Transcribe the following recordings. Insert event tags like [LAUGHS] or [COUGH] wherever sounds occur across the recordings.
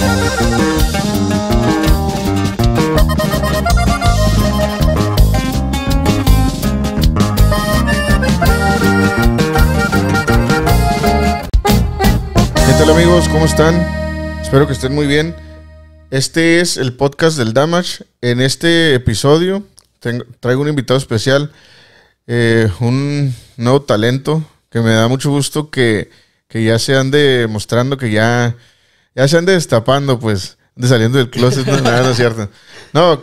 ¿Qué tal amigos? ¿Cómo están? Espero que estén muy bien. Este es el podcast del Damage. En este episodio traigo un invitado especial, eh, un nuevo talento que me da mucho gusto que, que ya se ande mostrando, que ya ya se ande destapando, pues, de saliendo del closet, no, [LAUGHS] ah, nada, cierto. No,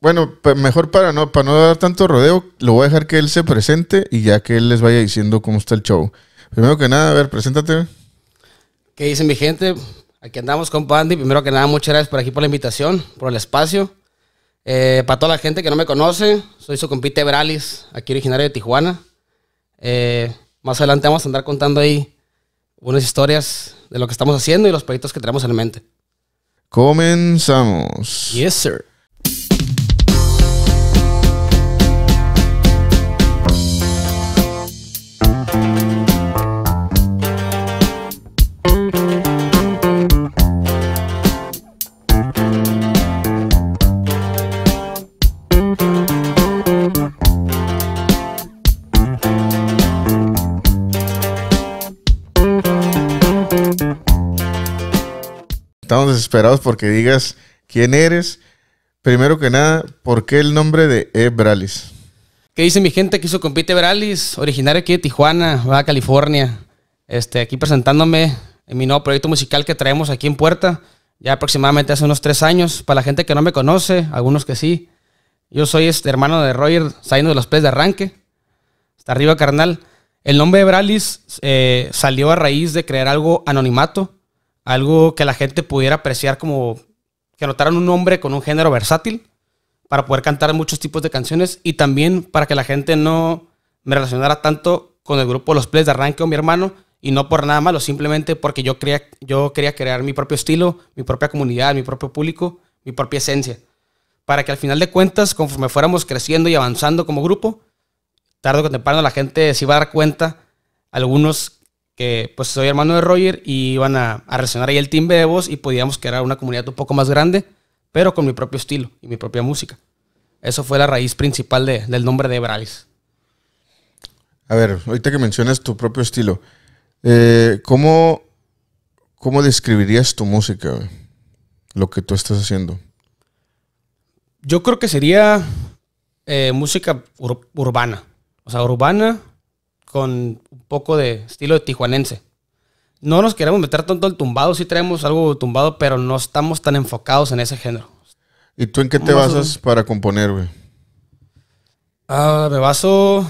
bueno, mejor para no, para no dar tanto rodeo, lo voy a dejar que él se presente y ya que él les vaya diciendo cómo está el show. Primero que nada, a ver, preséntate. ¿Qué dicen mi gente? Aquí andamos con Pandy. Primero que nada, muchas gracias por aquí, por la invitación, por el espacio. Eh, para toda la gente que no me conoce, soy su compite Bralis, aquí originario de Tijuana. Eh, más adelante vamos a andar contando ahí unas historias de lo que estamos haciendo y los proyectos que tenemos en mente. Comenzamos. Yes, sir. esperados porque digas quién eres. Primero que nada, ¿por qué el nombre de E. ¿Qué dice mi gente? que hizo compite Bralis, originario aquí de Tijuana, a California. Este, aquí presentándome en mi nuevo proyecto musical que traemos aquí en Puerta, ya aproximadamente hace unos tres años. Para la gente que no me conoce, algunos que sí. Yo soy este hermano de Roger, saliendo de los pies de arranque. está arriba, carnal. El nombre de Bralis eh, salió a raíz de crear algo anonimato algo que la gente pudiera apreciar como que anotaran un hombre con un género versátil para poder cantar muchos tipos de canciones y también para que la gente no me relacionara tanto con el grupo Los Plays de arranque o mi hermano y no por nada malo, simplemente porque yo quería, yo quería crear mi propio estilo, mi propia comunidad, mi propio público, mi propia esencia. Para que al final de cuentas, conforme fuéramos creciendo y avanzando como grupo, tarde o temprano la gente se iba a dar cuenta, algunos pues soy hermano de Roger y iban a, a reaccionar ahí el timbre de voz y podíamos crear una comunidad un poco más grande, pero con mi propio estilo y mi propia música. Eso fue la raíz principal del nombre de Bralis. A ver, ahorita que mencionas tu propio estilo, eh, ¿cómo, ¿cómo describirías tu música, lo que tú estás haciendo? Yo creo que sería eh, música urbana, o sea, urbana con poco de estilo de tijuanense. No nos queremos meter tanto el tumbado, sí traemos algo tumbado, pero no estamos tan enfocados en ese género. ¿Y tú en qué te basas para componer, güey? Ah, me baso,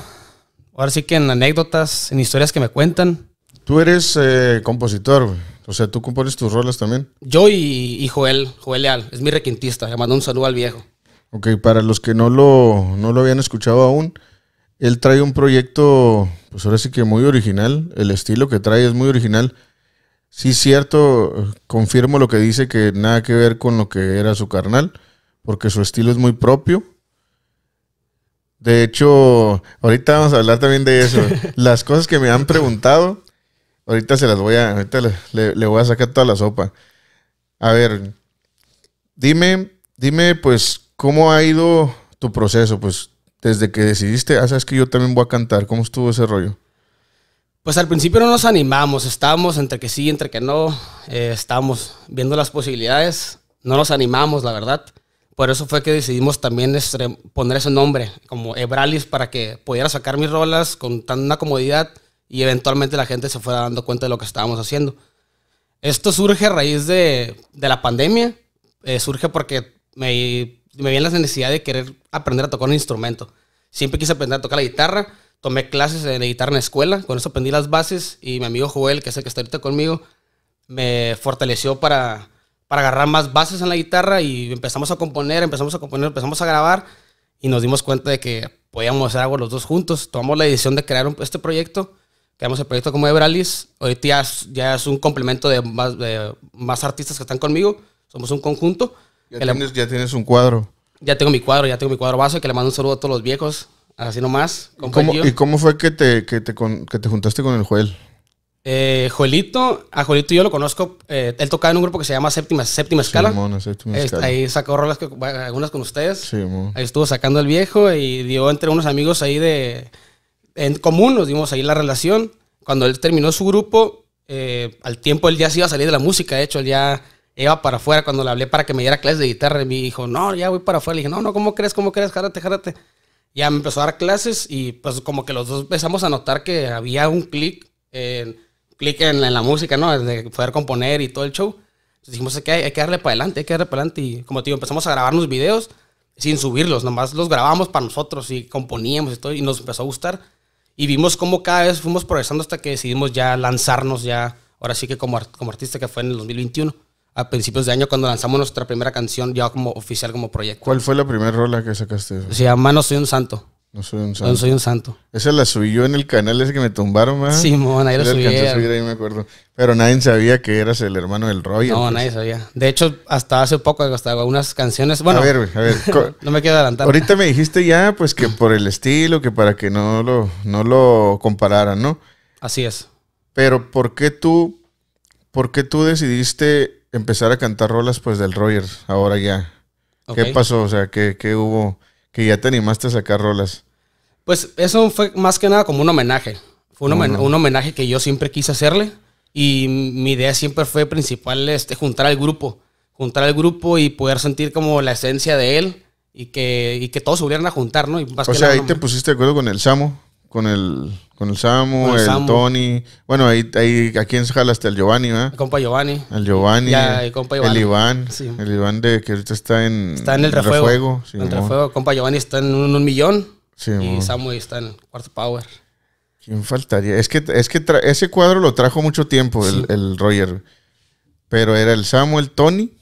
ahora sí que en anécdotas, en historias que me cuentan. Tú eres eh, compositor, güey. O sea, tú compones tus rolas también. Yo y, y, Joel, Joel Leal, es mi requintista. Le mando un saludo al viejo. Ok, para los que no lo, no lo habían escuchado aún, él trae un proyecto, pues ahora sí que muy original, el estilo que trae es muy original. Sí, cierto, confirmo lo que dice que nada que ver con lo que era su carnal, porque su estilo es muy propio. De hecho, ahorita vamos a hablar también de eso. [LAUGHS] las cosas que me han preguntado, ahorita se las voy a, ahorita le, voy a sacar toda la sopa. A ver, dime, dime, pues, ¿cómo ha ido tu proceso? Pues desde que decidiste, ah, sabes que yo también voy a cantar, ¿cómo estuvo ese rollo? Pues al principio no nos animamos, estábamos entre que sí, entre que no, eh, estábamos viendo las posibilidades, no nos animamos, la verdad. Por eso fue que decidimos también este, poner ese nombre, como Ebralis, para que pudiera sacar mis rolas con tanta comodidad y eventualmente la gente se fuera dando cuenta de lo que estábamos haciendo. Esto surge a raíz de, la pandemia, eh, surge porque me, me vi en la necesidad de querer aprender a tocar un instrumento siempre quise aprender a tocar la guitarra. Tomé clases de guitarra en la escuela, con eso aprendí las bases y mi amigo Joel, que es el que está ahorita conmigo, me fortaleció para, para agarrar más bases en la guitarra y empezamos a componer, empezamos a componer, empezamos a grabar y nos dimos cuenta de que podíamos hacer algo los dos juntos. Tomamos la decisión de crear este proyecto, creamos el proyecto como Ebralis. Ahorita ya, ya es un complemento de más, de más artistas que están conmigo, somos un conjunto. Ya, tienes, ya tienes un cuadro. Ya tengo mi cuadro, ya tengo mi cuadro vaso, que le mando un saludo a todos los viejos, así nomás. ¿Y cómo fue que te, juntaste con el Joel? Eh, Joelito, a Joelito yo lo conozco, eh, él tocaba en un grupo que se llama Séptima, Séptima Escala. Este, ahí sacó rolas algunas con ustedes. ahí estuvo sacando el viejo y dio entre unos amigos ahí de en común, nos dimos ahí la relación. Cuando él terminó su grupo, eh, al tiempo él ya se iba a salir de la música, de hecho, él ya iba para afuera cuando le hablé para que me diera clases de guitarra. Y me dijo, no, ya voy para afuera. Le dije, no, no, ¿cómo crees? ¿Cómo crees? Járate, járate. Ya me empezó a dar clases y pues como que los dos empezamos a notar que había un clic, en clic en, la música, ¿no? De poder componer y todo el show. Entonces dijimos, hay que, hay que darle para adelante, hay que darle para adelante. Y como te digo, empezamos a grabar videos sin subirlos, nomás los grabamos para nosotros y componíamos y todo, y nos empezó a gustar. Y vimos cómo cada vez fuimos progresando hasta que decidimos ya lanzarnos ya, ahora sí que como, como artista que fue en el 2021 a principios de año cuando lanzamos nuestra primera canción ya como oficial como proyecto. ¿Cuál fue la primera rola que sacaste? Se llama No soy un santo. No soy un santo. No soy un santo. Esa la subí yo en el canal ese que me tumbaron, Sí, Simón, ahí la subí. Eh. ahí, me acuerdo. Pero nadie sabía que eras el hermano del rollo No, pues. nadie sabía. De hecho, hasta hace poco, hasta algunas canciones. Bueno, a ver, a ver. [LAUGHS] no me quiero adelantar. Ahorita me dijiste ya, pues que por el estilo, que para que no lo, no lo compararan, ¿no? Así es. Pero, ¿por qué tú, por qué tú decidiste empezar a cantar rolas pues del Rogers, ahora ya. ¿Qué pasó? O sea, ¿qué, hubo? Que ya te animaste a sacar rolas. Pues eso fue más que nada como un homenaje. Fue un, homenaje, que yo siempre quise hacerle y mi idea siempre fue principal este, juntar al grupo. Juntar al grupo y poder sentir como la esencia de él y que, que todos se volvieran a juntar, ¿no? o sea, ahí te pusiste de acuerdo con el Samo, con el... Con el Samu, el, Tony. Bueno, ahí, ahí aquí en jalaste el Giovanni, ¿verdad? El compa Giovanni. El Giovanni. Ya, el compa El Iván. El Iván de que ahorita está en. Está en el refuego. en el refuego. El compa Giovanni está en un, millón. Sí, y Samuel Samu está en cuarto power. ¿Quién faltaría? Es que, ese cuadro lo trajo mucho tiempo el, el Roger. Pero era el Samuel el Tony.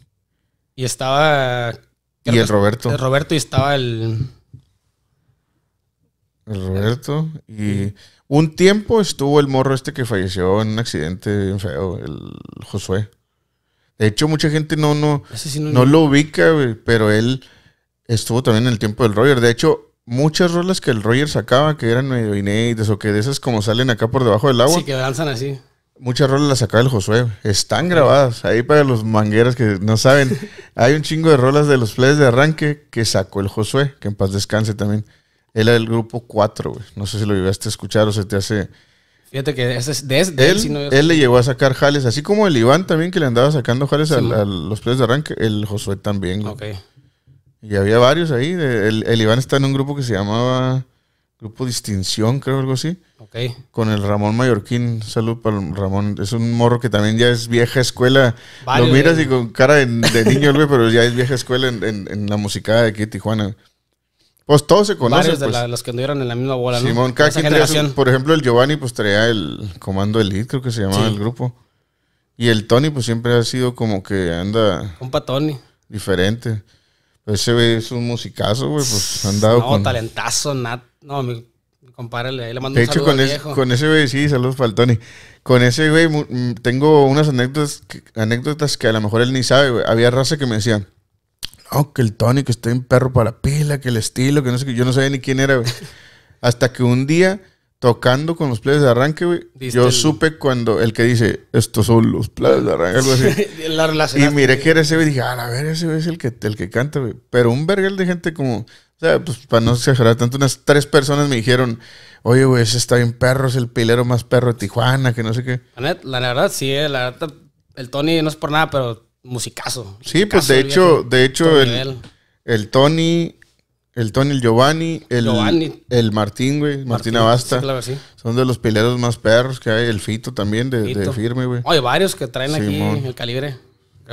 Y estaba. Y el Roberto. El Roberto y estaba el. El Roberto. Y. Un tiempo estuvo el morro este que falleció en un accidente feo, el Josué. De hecho, mucha gente no, no, no, lo ubica, pero él estuvo también en el tiempo del Roger. De hecho, muchas rolas que el Roger sacaba, que eran medio inéditas o que de esas como salen acá por debajo del agua. Sí, que danzan así. Muchas rolas las sacaba el Josué. Están grabadas. Ahí para los mangueras que no saben. [LAUGHS] Hay un chingo de rolas de los plays de arranque que sacó el Josué, que en paz descanse también. Él era el grupo 4, güey. No sé si lo llevaste a escuchar o se te hace. Fíjate que él, él, le llegó a sacar jales, así como el Iván también que le andaba sacando jales a, los players de arranque, el Josué también. Güey. Y había varios ahí. El, Iván está en un grupo que se llamaba Grupo Distinción, creo, algo así. Ok. Con el Ramón Mallorquín. Salud para Ramón. Es un morro que también ya es vieja escuela. lo miras y con cara de, niño, güey, pero ya es vieja escuela en, la musicada de aquí de Tijuana. Pues todos se conocen. Varios de pues. los que anduvieron en la misma bola, ¿no? Simón por ejemplo, el Giovanni, pues traía el Comando Elite, creo que se llamaba el grupo. Y el Tony, pues siempre ha sido como que anda. Compa Tony. Diferente. ese güey es un musicazo, güey, pues han dado. No, talentazo, nat. No, mi, mi le, mando un hecho, saludo con, con ese güey, sí, saludos para el Tony. Con ese güey, mm, tengo unas anécdotas, anécdotas que a lo mejor él ni sabe, güey. Había raza que me decían Oh, que el Tony que está en perro para la pila, que el estilo, que no sé qué, yo no sabía ni quién era, güey. [LAUGHS] Hasta que un día, tocando con los players de arranque, güey, yo supe cuando el que dice, estos son los players de arranque, algo así. [LAUGHS] y miré que era ese, güey, dije, ah, a ver, ese es el que, el que canta, güey. Pero un vergel de gente como, o sea, pues para no exagerar tanto, unas tres personas me dijeron, oye, güey, ese está bien perro, es el pilero más perro de Tijuana, que no sé qué. La, verdad, sí, eh, el Tony no es por nada, pero musicazo. Sí, pues de hecho, de hecho, el, Tony, el Tony, el Giovanni, el, el Martín, güey, Martín, Abasta. Son de los pileros más perros que hay. El Fito también, de, firme, güey. Hay varios que traen aquí el calibre.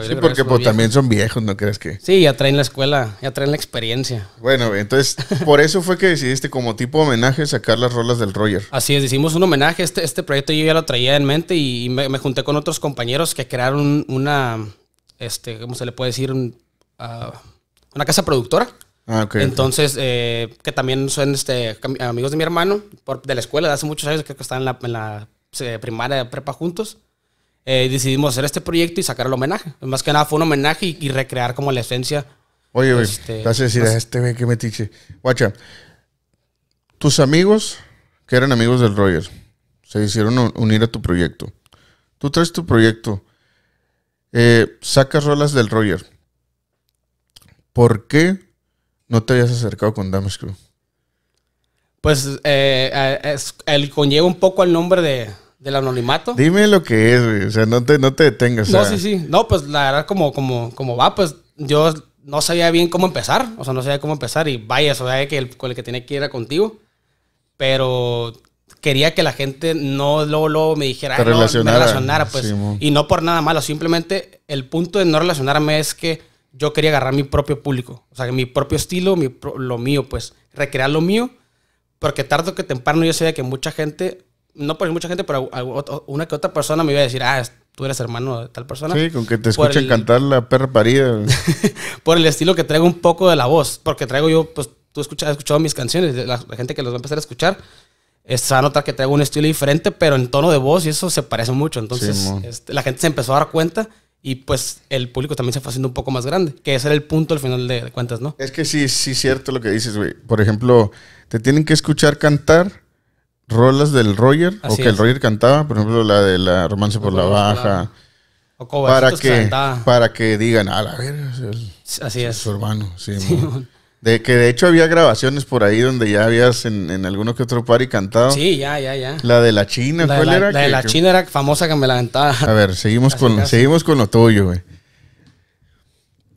Sí, porque pues, también son viejos, ¿no crees que? Sí, ya traen la escuela, ya traen la experiencia. Bueno, entonces, [LAUGHS] por eso fue que decidiste como tipo homenaje sacar las rolas del Roger. Así es, hicimos un homenaje. Este, este proyecto yo ya lo traía en mente y me junté con otros compañeros que crearon una, este, ¿cómo se le puede decir? Ah, una casa productora. Ah, Entonces, eh, que también son este, amigos de mi hermano, de la escuela de hace muchos años, que están en la, en la eh, primaria, prepa juntos. Eh, decidimos hacer este proyecto y sacar el homenaje. Más que nada fue un homenaje y, recrear como la esencia. Oye, este, que me tiche. Guacha, tus amigos que eran amigos del Roger se hicieron unir a tu proyecto. Tú traes tu proyecto. Eh, sacas rolas del Roger. ¿Por qué no te habías acercado con damascus. Pues eh, eh, el conlleva un poco el nombre del anonimato. Dime lo que es, güey. O sea, no te, no detengas. No, sí, sí. No, pues la verdad, como, como, va, pues yo no sabía bien cómo empezar. O sea, no sabía cómo empezar. Y vaya, eso sea, que el, con el que tiene que ir era contigo. Pero quería que la gente no luego, luego me dijera, no, me relacionara, pues. y no por nada malo, simplemente el punto de no relacionarme es que yo quería agarrar mi propio público, o sea, mi propio estilo, mi, lo mío, pues, recrear lo mío, porque tarde o que temprano yo sé que mucha gente, no por mucha gente, pero una que otra persona me iba a decir, ah, tú eres hermano de tal persona. Sí, con que te escuchen cantar la perra parida. [LAUGHS] por el estilo que traigo un poco de la voz, porque traigo yo, pues, tú escuchas, has escuchado mis canciones, la gente que los va a empezar a escuchar, se va a notar que traigo un estilo diferente, pero en tono de voz y eso se parece mucho. Entonces, este, la gente se empezó a dar cuenta y pues el público también se fue haciendo un poco más grande, que ese era el punto al final de, cuentas, ¿no? Es que sí, sí, es cierto lo que dices, güey. Por ejemplo, te tienen que escuchar cantar rolas del Roger o que el Roger cantaba, por ejemplo, la de la Romance por, la Baja. O para que, para que digan, a la verga, es, Así es. Su sí de que de hecho había grabaciones por ahí donde ya habías en, en alguno que otro party cantado. Sí, ya, ya, ya. La de la China, la La de la China era famosa que me la cantaba. A ver, seguimos, [LAUGHS] con, seguimos con lo tuyo, güey.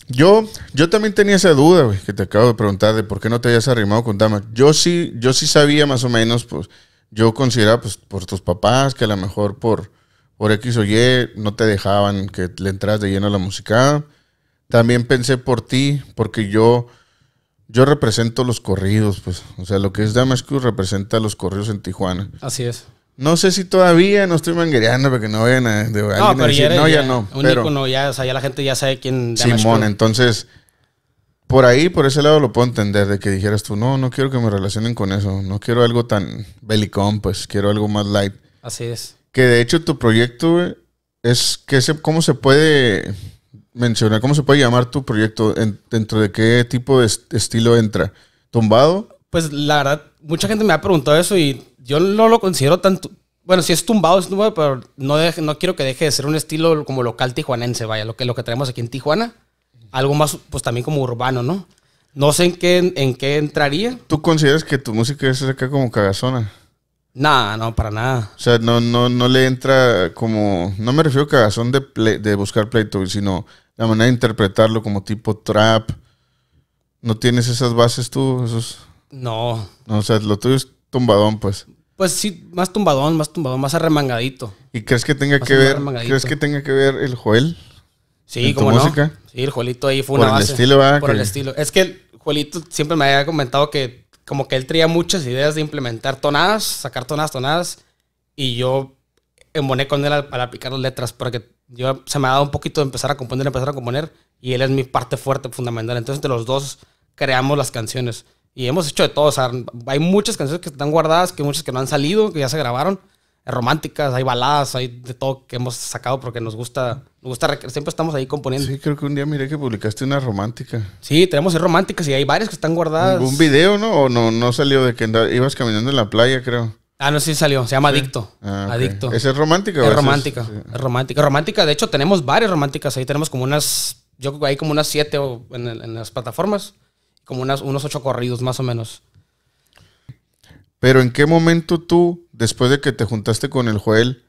Yo, yo también tenía esa duda, güey, que te acabo de preguntar de por qué no te habías arrimado con damas. Yo sí, yo sí sabía más o menos, pues, yo consideraba, pues, por tus papás, que a lo mejor por, por X o Y no te dejaban que le entras de lleno a la música. También pensé por ti, porque yo yo represento los corridos, pues. O sea, lo que es Damascus representa los corridos en Tijuana. Así es. No sé si todavía no estoy manguereando que no vayan a. no, pero ya, no, ya, no. Un ya, o sea, ya la gente ya sabe quién. Simón, entonces. Por ahí, por ese lado lo puedo entender, de que dijeras tú, no, no quiero que me relacionen con eso, no quiero algo tan belicón, pues quiero algo más light. Así es. Que de hecho tu proyecto es que se, cómo se puede Menciona, cómo se puede llamar tu proyecto, dentro de qué tipo de estilo entra. ¿Tumbado? Pues la verdad, mucha gente me ha preguntado eso y yo no lo considero tanto. Bueno, si es tumbado, es tumbado, pero no, no quiero que deje de ser un estilo como local tijuanense, vaya, lo que, lo que tenemos aquí en Tijuana. Algo más, pues también como urbano, ¿no? No sé en qué, en qué entraría. ¿Tú consideras que tu música es acá como cagazona? Nada, no, para nada. O sea, no, no, no le entra como. No me refiero a cagazón de, de buscar pleito, sino la manera de interpretarlo como tipo trap. ¿No tienes esas bases tú? No. O sea, lo tuyo es tumbadón, pues. Pues sí, más tumbadón, más tumbadón, más arremangadito. ¿Y crees que tenga que ver? ¿Crees que tenga que ver el Joel? Sí, como no. Sí, el Joelito ahí fue una base. Por el estilo, ¿verdad? Por el estilo. Es que el Joelito siempre me había comentado que como que él tenía muchas ideas de implementar tonadas, sacar tonadas, tonadas, y yo emboné con él para aplicar las letras, para que yo se me ha dado un poquito de empezar a componer, empezar a componer, y él es mi parte fuerte, fundamental. Entonces, entre los dos creamos las canciones. Y hemos hecho de todo. O sea, hay muchas canciones que están guardadas, que muchas que no han salido, que ya se grabaron. Hay eh, románticas, hay baladas, hay de todo que hemos sacado porque nos gusta, nos gusta, siempre estamos ahí componiendo. Sí, creo que un día miré que publicaste una romántica. Sí, tenemos románticas y hay varias que están guardadas. Un video, ¿no? O no, no salió de que ibas caminando en la playa, creo. Ah, no, sí salió. Se llama Adicto. Ah, Adicto. es romántica? Es romántica. Eh? Es romántica. Romántica, de hecho, tenemos varias románticas. Ahí tenemos como unas, yo creo que hay como unas siete en, las plataformas. Como unas, unos ocho corridos, más o menos. Pero ¿en qué momento tú, después de que te juntaste con el Joel,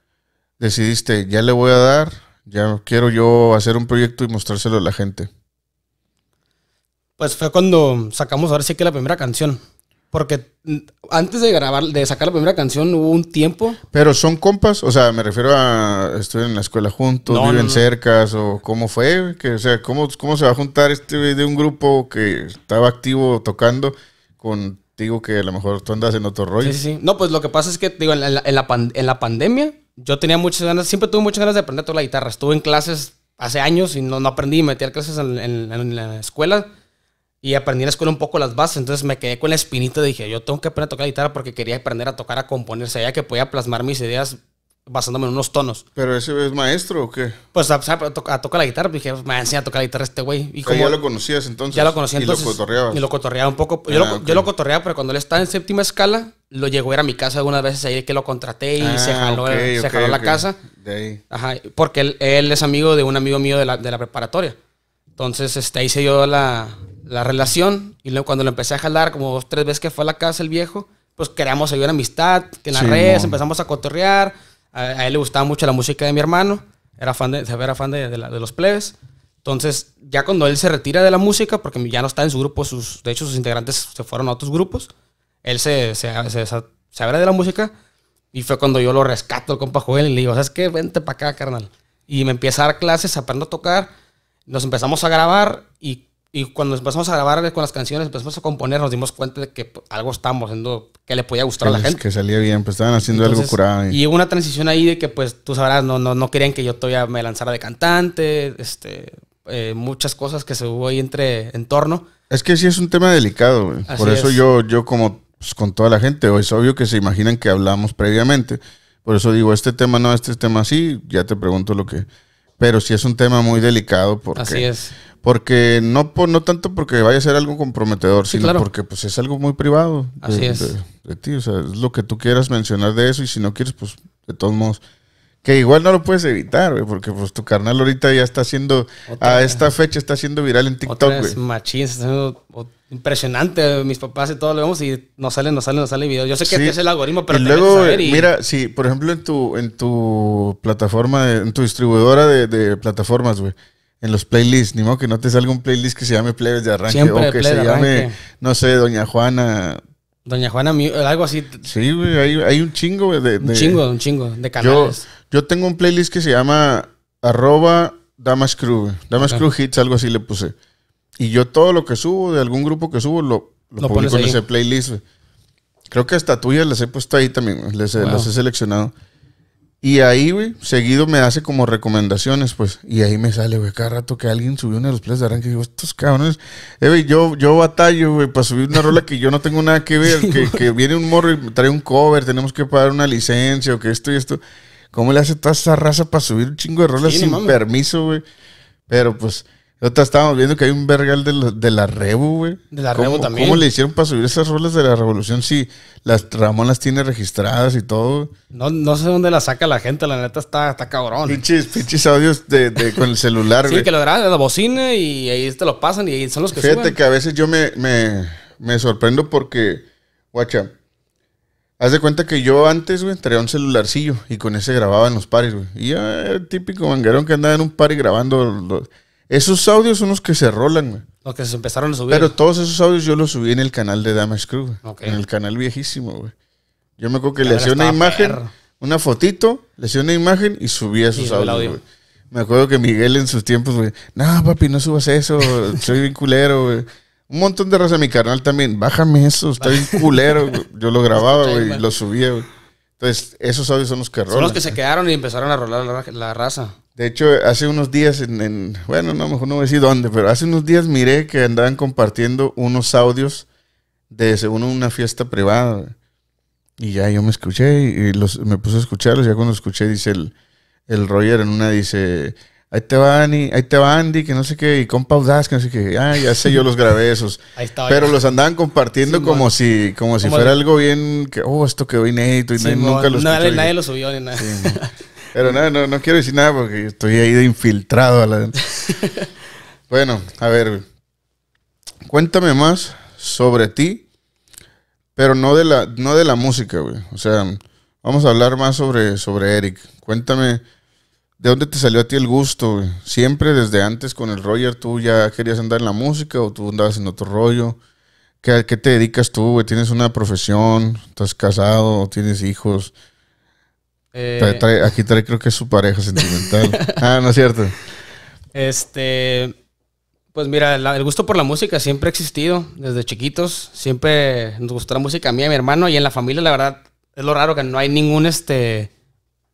decidiste, ya le voy a dar, ya quiero yo hacer un proyecto y mostrárselo a la gente? Pues fue cuando sacamos ahora sí que la primera canción. Porque antes de grabar, de sacar la primera canción, hubo un tiempo. Pero son compas, o sea, me refiero a estuvieron en la escuela juntos, viven cercas, o cómo fue, que, o sea, cómo, cómo se va a juntar este de un grupo que estaba activo tocando ...contigo que a lo mejor tú andas en otro rollo. Sí, sí, No, pues lo que pasa es que, digo, en la, pandemia, yo tenía muchas ganas, siempre tuve muchas ganas de aprender toda la guitarra. Estuve en clases hace años y no, no aprendí, metí clases en la escuela y aprendí en la escuela un poco las bases. Entonces me quedé con la espinita y dije, yo tengo que aprender a tocar la guitarra porque quería aprender a tocar, a componer. Sabía que podía plasmar mis ideas basándome en unos tonos. ¿Pero ese es maestro o qué? Pues a, tocar la guitarra. Dije, me enseña a tocar la guitarra este güey. Y ya lo conocías entonces. Ya lo conocía entonces. Y lo cotorreaba. Y lo cotorreaba un poco. Ah, yo, lo, cotorreaba, pero cuando él estaba en séptima escala, lo llegó a ir a mi casa algunas veces ahí que lo contraté y se ah, jaló, se jaló la casa. De ahí. Ajá, porque él, es amigo de un amigo mío de la, preparatoria. Entonces, este, ahí se dio la, la relación. Y luego cuando lo empecé a jalar, como tres veces que fue a la casa el viejo, pues creamos ahí una amistad, que en las redes empezamos a cotorrear. A, él le gustaba mucho la música de mi hermano, era fan de, era fan de, de, los plebes. Entonces, ya cuando él se retira de la música, porque ya no está en su grupo, sus, de hecho sus integrantes se fueron a otros grupos, él se, se, abre de la música y fue cuando yo lo rescato, el compa Joel, y le digo, ¿sabes qué? Vente para acá, carnal. Y me empieza a dar clases, aprendo a tocar, nos empezamos a grabar y y cuando empezamos a grabar con las canciones, empezamos a componer, nos dimos cuenta de que pues, algo estábamos haciendo que le podía gustar a la gente. Que salía bien, pues estaban haciendo algo curado. Y... hubo una transición ahí de que, pues tú sabrás, no, no, no querían que yo todavía me lanzara de cantante, este, eh, muchas cosas que se hubo ahí entre entorno. Es que sí es un tema delicado, Por eso yo, yo como pues, con toda la gente, es obvio que se imaginan que hablamos previamente. Por eso digo, este tema no, este tema sí, ya te pregunto lo que pero sí es un tema muy delicado porque... Así es. Porque no, no tanto porque vaya a ser algo comprometedor, sino porque pues, es algo muy privado. Así es. de, ti, o sea, es lo que tú quieras mencionar de eso y si no quieres, pues de todos modos que igual no lo puedes evitar, güey, porque pues tu canal ahorita ya está haciendo, a esta fecha está siendo viral en TikTok, güey. está impresionante. Mis papás y todo lo vemos y nos salen, nos salen, nos salen videos. Yo sé que es el algoritmo, pero luego, que saber y... mira, si por ejemplo, en tu, en tu plataforma, en tu distribuidora de, plataformas, güey en los playlists, ni modo que no te salga un playlist que se llame Plebes de Arranque o que se llame, no sé, Doña Juana. Doña Juana, algo así. Sí, güey, hay, un chingo, De, un chingo, un chingo de canales. Yo tengo un playlist que se llama arroba Damas Crew. Hits, algo así le puse. Y yo todo lo que subo, de algún grupo que subo, lo, lo, en ese playlist. Creo que hasta tuyas las he puesto ahí también, las he seleccionado. Y ahí, güey, seguido me hace como recomendaciones, pues. Y ahí me sale, güey, cada rato que alguien subió una de los playlists de arranque. Digo, estos cabrones. Eh, güey, yo, yo batallo, güey, para subir una [LAUGHS] rola que yo no tengo nada que ver. Que, que viene un morro y trae un cover, tenemos que pagar una licencia o que esto y esto. ¿Cómo le hace toda esa raza para subir un chingo de rolas sin permiso, güey? Pero pues, nosotros estábamos viendo que hay un vergal de la, de Rebu, güey. De la Rebu también. ¿Cómo le hicieron para subir esas rolas de la Revolución si las Ramón las tiene registradas y todo? No, no sé dónde la saca la gente, la neta está, está cabrón. Pinches, audios con el celular, güey. sí, que lo graban de la bocina y ahí te lo pasan y ahí son los que Fíjate que a veces yo me, me sorprendo porque, guacha, Haz de cuenta que yo antes, güey, traía un celularcillo y con ese grababa en los pares, güey. Y ya era el típico manguerón que andaba en un par grabando. Los... Esos audios son los que se rolan, güey. Los que se empezaron a subir. Pero todos esos audios yo los subí en el canal de Damage Crew, En el canal viejísimo, güey. Yo me acuerdo que le hacía una imagen, una fotito, le hacía una imagen y subía esos audios, Me acuerdo que Miguel en sus tiempos, güey, no, papi, no subas eso, soy vinculero, güey. Un montón de raza en mi canal también. Bájame eso, está bien culero. Yo lo grababa, [LAUGHS] y lo subía, Entonces, esos audios son los que Son los que se quedaron y empezaron a rolar la, raza. De hecho, hace unos días, en, bueno, no, mejor no voy a decir dónde, pero hace unos días miré que andaban compartiendo unos audios de, según una fiesta privada. Y ya yo me escuché y los, me puse a escucharlos. Ya cuando escuché, dice el, el Roger en una, dice, ahí te va Andy, ahí te va Andy, que no sé qué, y compa Audaz, que no sé qué, ah, ya sé, yo los grabé [LAUGHS] Pero los andaban compartiendo como si, como, si fuera algo bien, que, oh, esto quedó inédito y nunca los nadie, nadie lo subió ni nada. [LAUGHS] Pero nada, no, quiero decir nada porque estoy ahí de infiltrado. A la... [LAUGHS] bueno, a ver, cuéntame más sobre ti pero no de la, no de la música, güey. O sea, vamos a hablar más sobre, sobre Eric. Cuéntame ¿De dónde te salió a ti el gusto? Siempre desde antes con el Roger, ¿tú ya querías andar en la música o tú andabas en otro rollo? ¿Qué, qué te dedicas tú, ¿Tienes una profesión? ¿Estás casado? ¿Tienes hijos? Eh. aquí trae creo que es su pareja sentimental. [LAUGHS] ah, no es cierto. Este, pues mira, el gusto por la música siempre ha existido desde chiquitos. Siempre nos gustó la música a mí y a mi hermano y en la familia, la verdad, es lo raro que no hay ningún este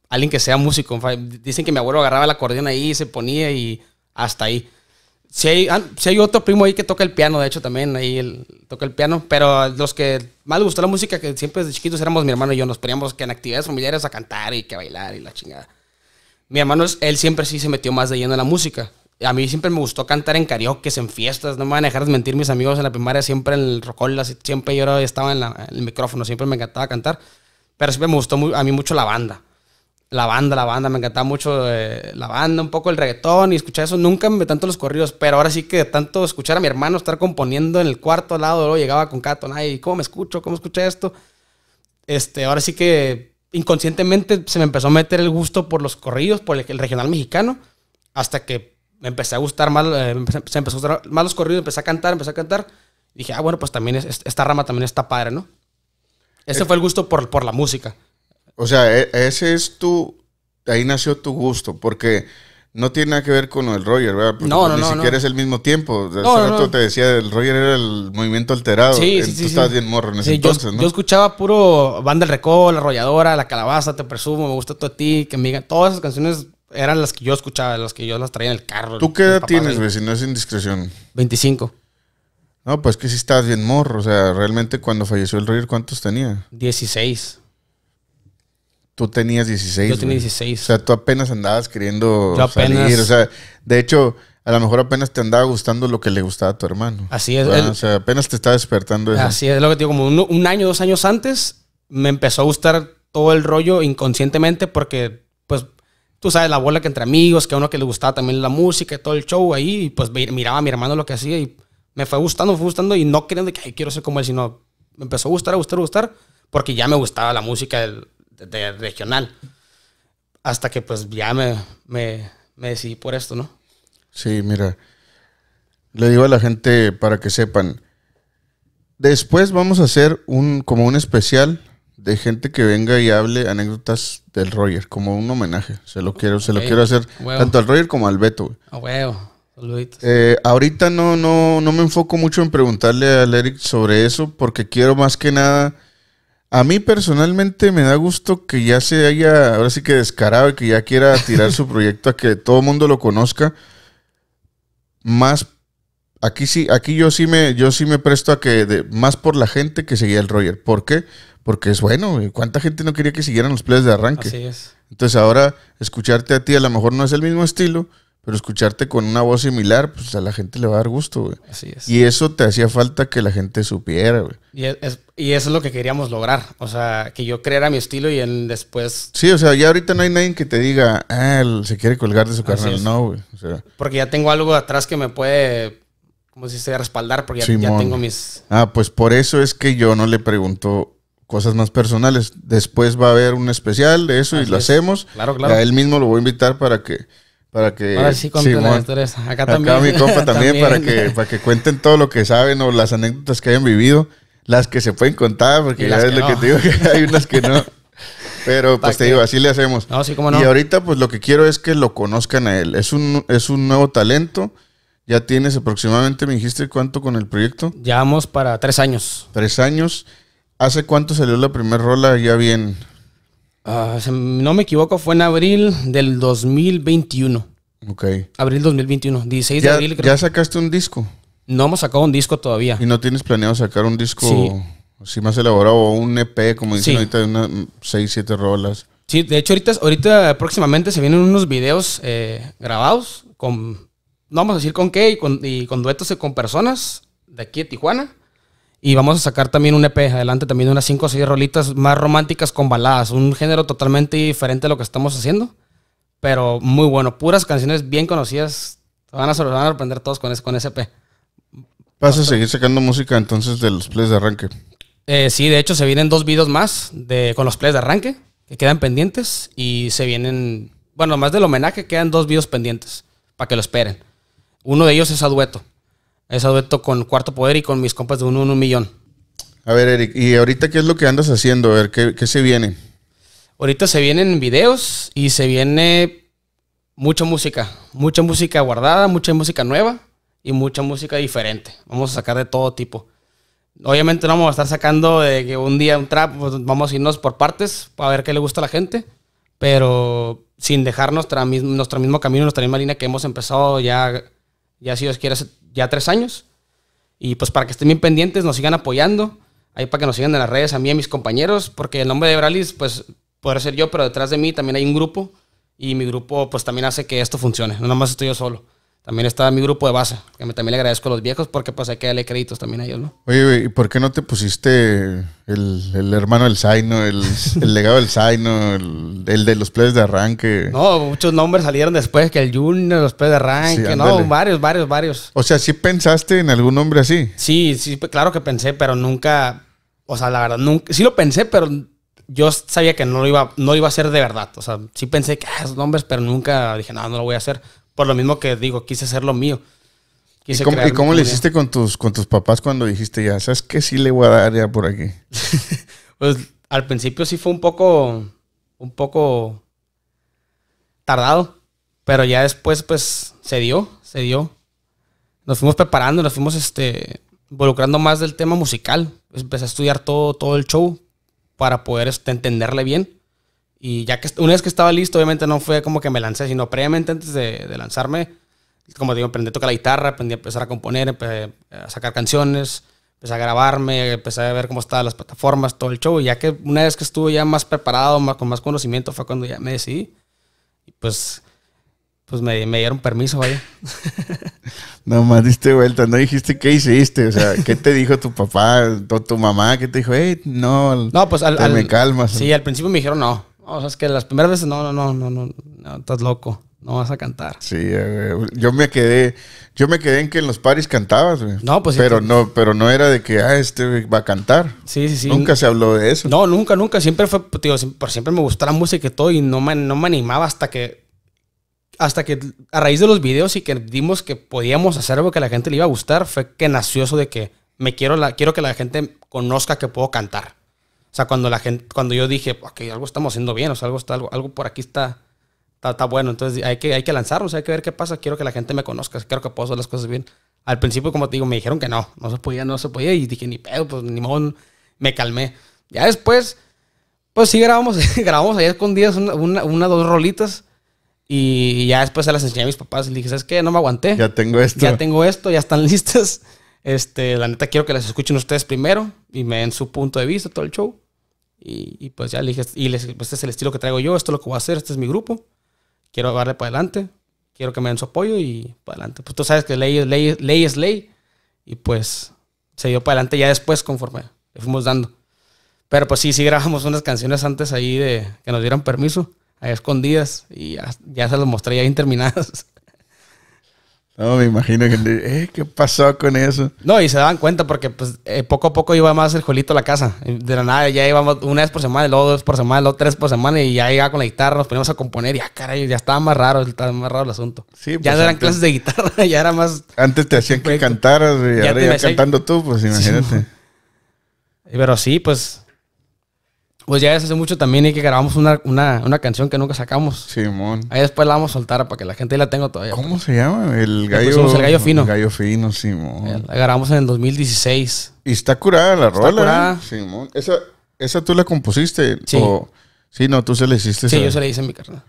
alguien que sea músico. Dicen que mi abuelo agarraba la acordeón ahí y se ponía y hasta ahí. Si hay, ah, si hay otro primo ahí que toca el piano, de hecho también ahí él toca el piano, pero los que más les gustó la música, que siempre desde chiquitos éramos mi hermano y yo, nos poníamos que en actividades familiares a cantar y que bailar y la chingada. Mi hermano, él siempre sí se metió más de lleno en la música. A mí siempre me gustó cantar en karaoke, en fiestas, no me van a dejar de mentir mis amigos en la primaria, siempre en el rocola, siempre yo estaba en, el micrófono, siempre me encantaba cantar, pero siempre me gustó a mí mucho la banda la banda, la banda, me encantaba mucho eh, la banda, un poco el reggaetón y escuchar eso. Nunca me tanto los corridos, pero ahora sí que tanto escuchar a mi hermano estar componiendo en el cuarto al lado, luego llegaba con cada nadie y cómo me escucho, cómo escuché esto. Este, ahora sí que inconscientemente se me empezó a meter el gusto por los corridos, por el, regional mexicano, hasta que me empecé a gustar mal eh, se empezó a los corridos, empecé a cantar, empecé a cantar. dije, ah, bueno, pues también esta rama también está padre, ¿no? Ese eh, fue el gusto por, por la música. O sea, e, ese es tu, ahí nació tu gusto, porque no tiene nada que ver con el Roger, ¿verdad? Porque no, no, ni siquiera es el mismo tiempo. No, no, te decía, el Roger era el movimiento alterado. Sí, sí, Tú estabas bien morro en ese entonces, ¿no? Yo escuchaba puro Banda del recodo, La Arrolladora, La Calabaza, Te Presumo, Me Gusta Todo a Ti, que me digan, todas esas canciones eran las que yo escuchaba, las que yo las traía en el carro. ¿Tú qué edad tienes, vecino? si es indiscreción? 25. No, pues que si estás bien morro, o sea, realmente cuando falleció el Roger, ¿cuántos tenía? 16. Tú tenías 16. Yo tenía 16. O sea, tú apenas andabas queriendo salir. O sea, de hecho, a lo mejor apenas te andaba gustando lo que le gustaba a tu hermano. Así es. güey. o sea, apenas te estaba despertando eso. Así es, lo que digo, como un, año, dos años antes, me empezó a gustar todo el rollo inconscientemente porque, pues, tú sabes, la bola que entre amigos, que a uno que le gustaba también la música y todo el show ahí, y pues miraba a mi hermano lo que hacía y me fue gustando, fue gustando y no creyendo que Ay, quiero ser como él, sino me empezó a gustar, a gustar, a gustar, porque ya me gustaba la música, del de regional. Hasta que pues ya me, me, decidí por esto, ¿no? Sí, mira. Le digo a la gente para que sepan. Después vamos a hacer un como un especial de gente que venga y hable anécdotas del Roger, como un homenaje. Se lo quiero, se lo quiero hacer tanto al Roger como al Beto. A huevo. Eh, ahorita no, no, no me enfoco mucho en preguntarle al Eric sobre eso, porque quiero más que nada a mí personalmente me da gusto que ya se haya, ahora sí que descarado y que ya quiera tirar su proyecto a que todo el mundo lo conozca. Más aquí sí, aquí yo sí me, yo sí me presto a que más por la gente que seguía el Roger. ¿Por qué? Porque es bueno, ¿cuánta gente no quería que siguieran los players de arranque? Así Entonces ahora escucharte a ti a lo mejor no es el mismo estilo, pero escucharte con una voz similar, pues a la gente le va a dar gusto, güey. Así es. Y eso te hacía falta que la gente supiera, güey. Y, es, eso es lo que queríamos lograr. O sea, que yo creara mi estilo y él después. Sí, o sea, ya ahorita no hay nadie que te diga, ah, él se quiere colgar de su carnal. No, güey. Porque ya tengo algo atrás que me puede, como si se respaldar, porque ya, tengo mis. Ah, pues por eso es que yo no le pregunto cosas más personales. Después va a haber un especial de eso y lo hacemos. Claro, claro. A él mismo lo voy a invitar para que para que. Ahora sí, Simón, Acá, acá mi compa [LAUGHS] también, para, que, para que cuenten todo lo que saben o las anécdotas que hayan vivido. Las que se pueden contar, porque ya es lo que te digo, que hay unas que no. [LAUGHS] Pero pues te digo, así le hacemos. Y ahorita, pues lo que quiero es que lo conozcan a él. Es un, es un nuevo talento. Ya tienes aproximadamente, me dijiste, ¿cuánto con el proyecto? Llevamos para tres años. Tres años. ¿Hace cuánto salió la primera rola ya bien Ah, no me equivoco, fue en abril del 2021. Ok. Abril 2021, 16 de abril creo. ¿Ya sacaste un disco? No hemos sacado un disco todavía. ¿Y no tienes planeado sacar un disco Si así más elaborado o un EP, como dicen ahorita, de unas 6, 7 rolas? Sí, de hecho ahorita, ahorita próximamente se vienen unos videos eh, grabados con, no vamos a decir con qué, y con, y con duetos con personas de aquí de Tijuana. Y vamos a sacar también un EP adelante, también unas 5 o 6 rolitas más románticas con baladas. Un género totalmente diferente a lo que estamos haciendo. Pero muy bueno. Puras canciones bien conocidas. van a, sorprender todos con, ese, con ese EP. ¿Vas a seguir sacando música entonces de los plays de arranque? Eh, sí, de hecho se vienen dos videos más de, con los plays de arranque que quedan pendientes. Y se vienen, bueno, más del homenaje quedan dos videos pendientes para que lo esperen. Uno de ellos es a dueto ese dueto con Cuarto Poder y con mis compas de un, un, un millón. A ver, Eric, ¿y ahorita qué es lo que andas haciendo? A ver, ¿qué, se viene? Ahorita se vienen videos y se viene mucha música. Mucha música guardada, mucha música nueva y mucha música diferente. Vamos a sacar de todo tipo. Obviamente no vamos a estar sacando de que un día un trap, pues, vamos a irnos por partes para ver qué le gusta a la gente, pero sin dejar nuestro mismo camino, nuestra misma línea que hemos empezado ya, ya si Dios quiere, ya tres años. Y pues para que estén bien pendientes, nos sigan apoyando. Ahí para que nos sigan en las redes a mí y a mis compañeros, porque el nombre de Bralis, pues podré ser yo, pero detrás de mí también hay un grupo. Y mi grupo, pues también hace que esto funcione. No nomás estoy yo solo. También está mi grupo de base, que también le agradezco a los viejos porque pues hay que darle créditos también a ellos, ¿no? Oye, ¿y por qué no te pusiste el, hermano del Zaino, [LAUGHS] el, legado del Zaino, el, de los players de arranque? No, muchos nombres salieron después, que el Junior, los players de arranque, no, varios, varios, varios. O sea, ¿sí pensaste en algún nombre así? Sí, sí, claro que pensé, pero nunca, o sea, la verdad, nunca, sí lo pensé, pero yo sabía que no lo iba, no iba a hacer de verdad. O sea, sí pensé que ah, esos nombres, pero nunca dije, no, no lo voy a hacer por lo mismo que digo, quise hacer lo mío. ¿Y cómo, le hiciste con tus, con tus papás cuando dijiste ya, sabes que sí le voy a dar ya por aquí? [LAUGHS] pues al principio sí fue un poco, un poco tardado, pero ya después pues se dio, se dio. Nos fuimos preparando, nos fuimos este, involucrando más del tema musical. Empecé a estudiar todo, todo el show para poder este, entenderle bien. Y ya que una vez que estaba listo, obviamente no fue como que me lancé, sino previamente antes de, lanzarme, como digo, aprendí a tocar la guitarra, aprendí a empezar a componer, a sacar canciones, empecé a grabarme, empecé a ver cómo estaban las plataformas, todo el show. Y ya que una vez que estuve ya más preparado, más, con más conocimiento, fue cuando ya me decidí. Y pues, pues me, dieron permiso, vaya. [LAUGHS] no más diste vuelta, no dijiste qué hiciste, o sea, ¿qué te dijo tu papá tu mamá? ¿Qué te dijo? Hey, no, no pues al, me calmas. Sí, al principio me dijeron no. O sea, es que las primeras veces, no, no, no, no, no, estás loco. No vas a cantar. Sí, eh, yo me quedé, yo me quedé en que en los paris cantabas, güey. No, pues Pero pues. no, pero no era de que, ah, este va a cantar. Sí, sí, sí. Nunca se habló de eso. No, nunca, nunca. Siempre fue, tío, pues, siempre, siempre me gustaba la música y todo y no me, no me animaba hasta que, hasta que a raíz de los videos y que dimos que podíamos hacer algo que a la gente le iba a gustar, fue que nació eso de que me quiero, quiero que la gente conozca que puedo cantar. O sea, cuando la gente, cuando yo dije, ok, algo estamos haciendo bien, o sea, algo está, algo, algo por aquí está, está, bueno. Entonces hay que, hay que lanzarnos, hay que ver qué pasa. Quiero que la gente me conozca, quiero que puedo hacer las cosas bien. Al principio, como te digo, me dijeron que no, no se podía, no se podía. Y dije, ni pedo, pues ni modo, me calmé. Ya después, pues sí grabamos, [LAUGHS] grabamos ahí escondidas una, una, dos rolitas. Y ya después se las enseñé a mis papás y dije, ¿sabes qué? No me aguanté. Ya tengo esto. Ya tengo esto, ya están [LAUGHS] listas. Este, la neta quiero que las escuchen ustedes primero y me den su punto de vista, todo el show. Y, pues ya le dije, y les, pues este es el estilo que traigo yo, esto es lo que voy a hacer, este es mi grupo, quiero darle para adelante, quiero que me den su apoyo y para adelante. Pues tú sabes que ley, ley, ley es ley y pues se dio para adelante ya después conforme le fuimos dando. Pero pues sí, sí grabamos unas canciones antes ahí de que nos dieran permiso, ahí escondidas y ya, se las mostré ya interminadas. [LAUGHS] No, me imagino que, eh, ¿qué pasó con eso? No, y se daban cuenta porque pues, eh, poco a poco iba más el Jolito a la casa. De la nada ya íbamos una vez por semana, luego dos por semana, luego tres por semana y ya iba con la guitarra, nos poníamos a componer y ya, ah, caray, ya estaba más raro, estaba más raro el asunto. Sí, ya ya pues eran clases de guitarra, [LAUGHS] ya era más... Antes te hacían que cantaras y ahora ya cantando tú, pues imagínate. pero sí, pues pues ya desde hace mucho también y que grabamos una, canción que nunca sacamos. Simón. Ahí después la vamos a soltar para que la gente la tenga todavía. ¿Cómo se llama? El gallo. El gallo fino. El gallo fino, Simón. La grabamos en el 2016. Y está curada la está ¿eh? Curada. Simón. Esa, esa tú la compusiste. Sí. Sí, no, tú se la hiciste. Sí, yo se la hice en mi carnal.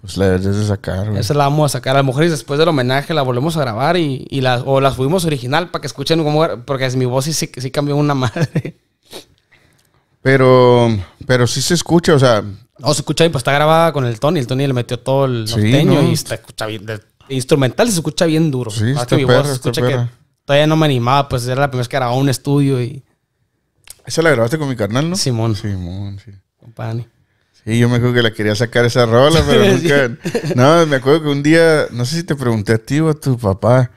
Pues la debes de sacar, Esa la vamos a sacar. A lo mejor después del homenaje la volvemos a grabar y, y o la fuimos original para que escuchen cómo. Porque es mi voz y sí cambió una [LAUGHS] madre. Pero. Pero sí se escucha, o sea. No, se escucha bien, pues está grabada con el Tony. El Tony le metió todo el norteño y se escucha bien. instrumental se escucha bien duro. Sí, todavía no me animaba, pues era la primera vez que grababa un estudio y. Esa la grabaste con mi carnal, ¿no? Simón. Simón, sí. Con Sí, yo me acuerdo que la quería sacar esa rola, pero [LAUGHS] nunca. no, me acuerdo que un día, no sé si te pregunté a ti o a tu papá.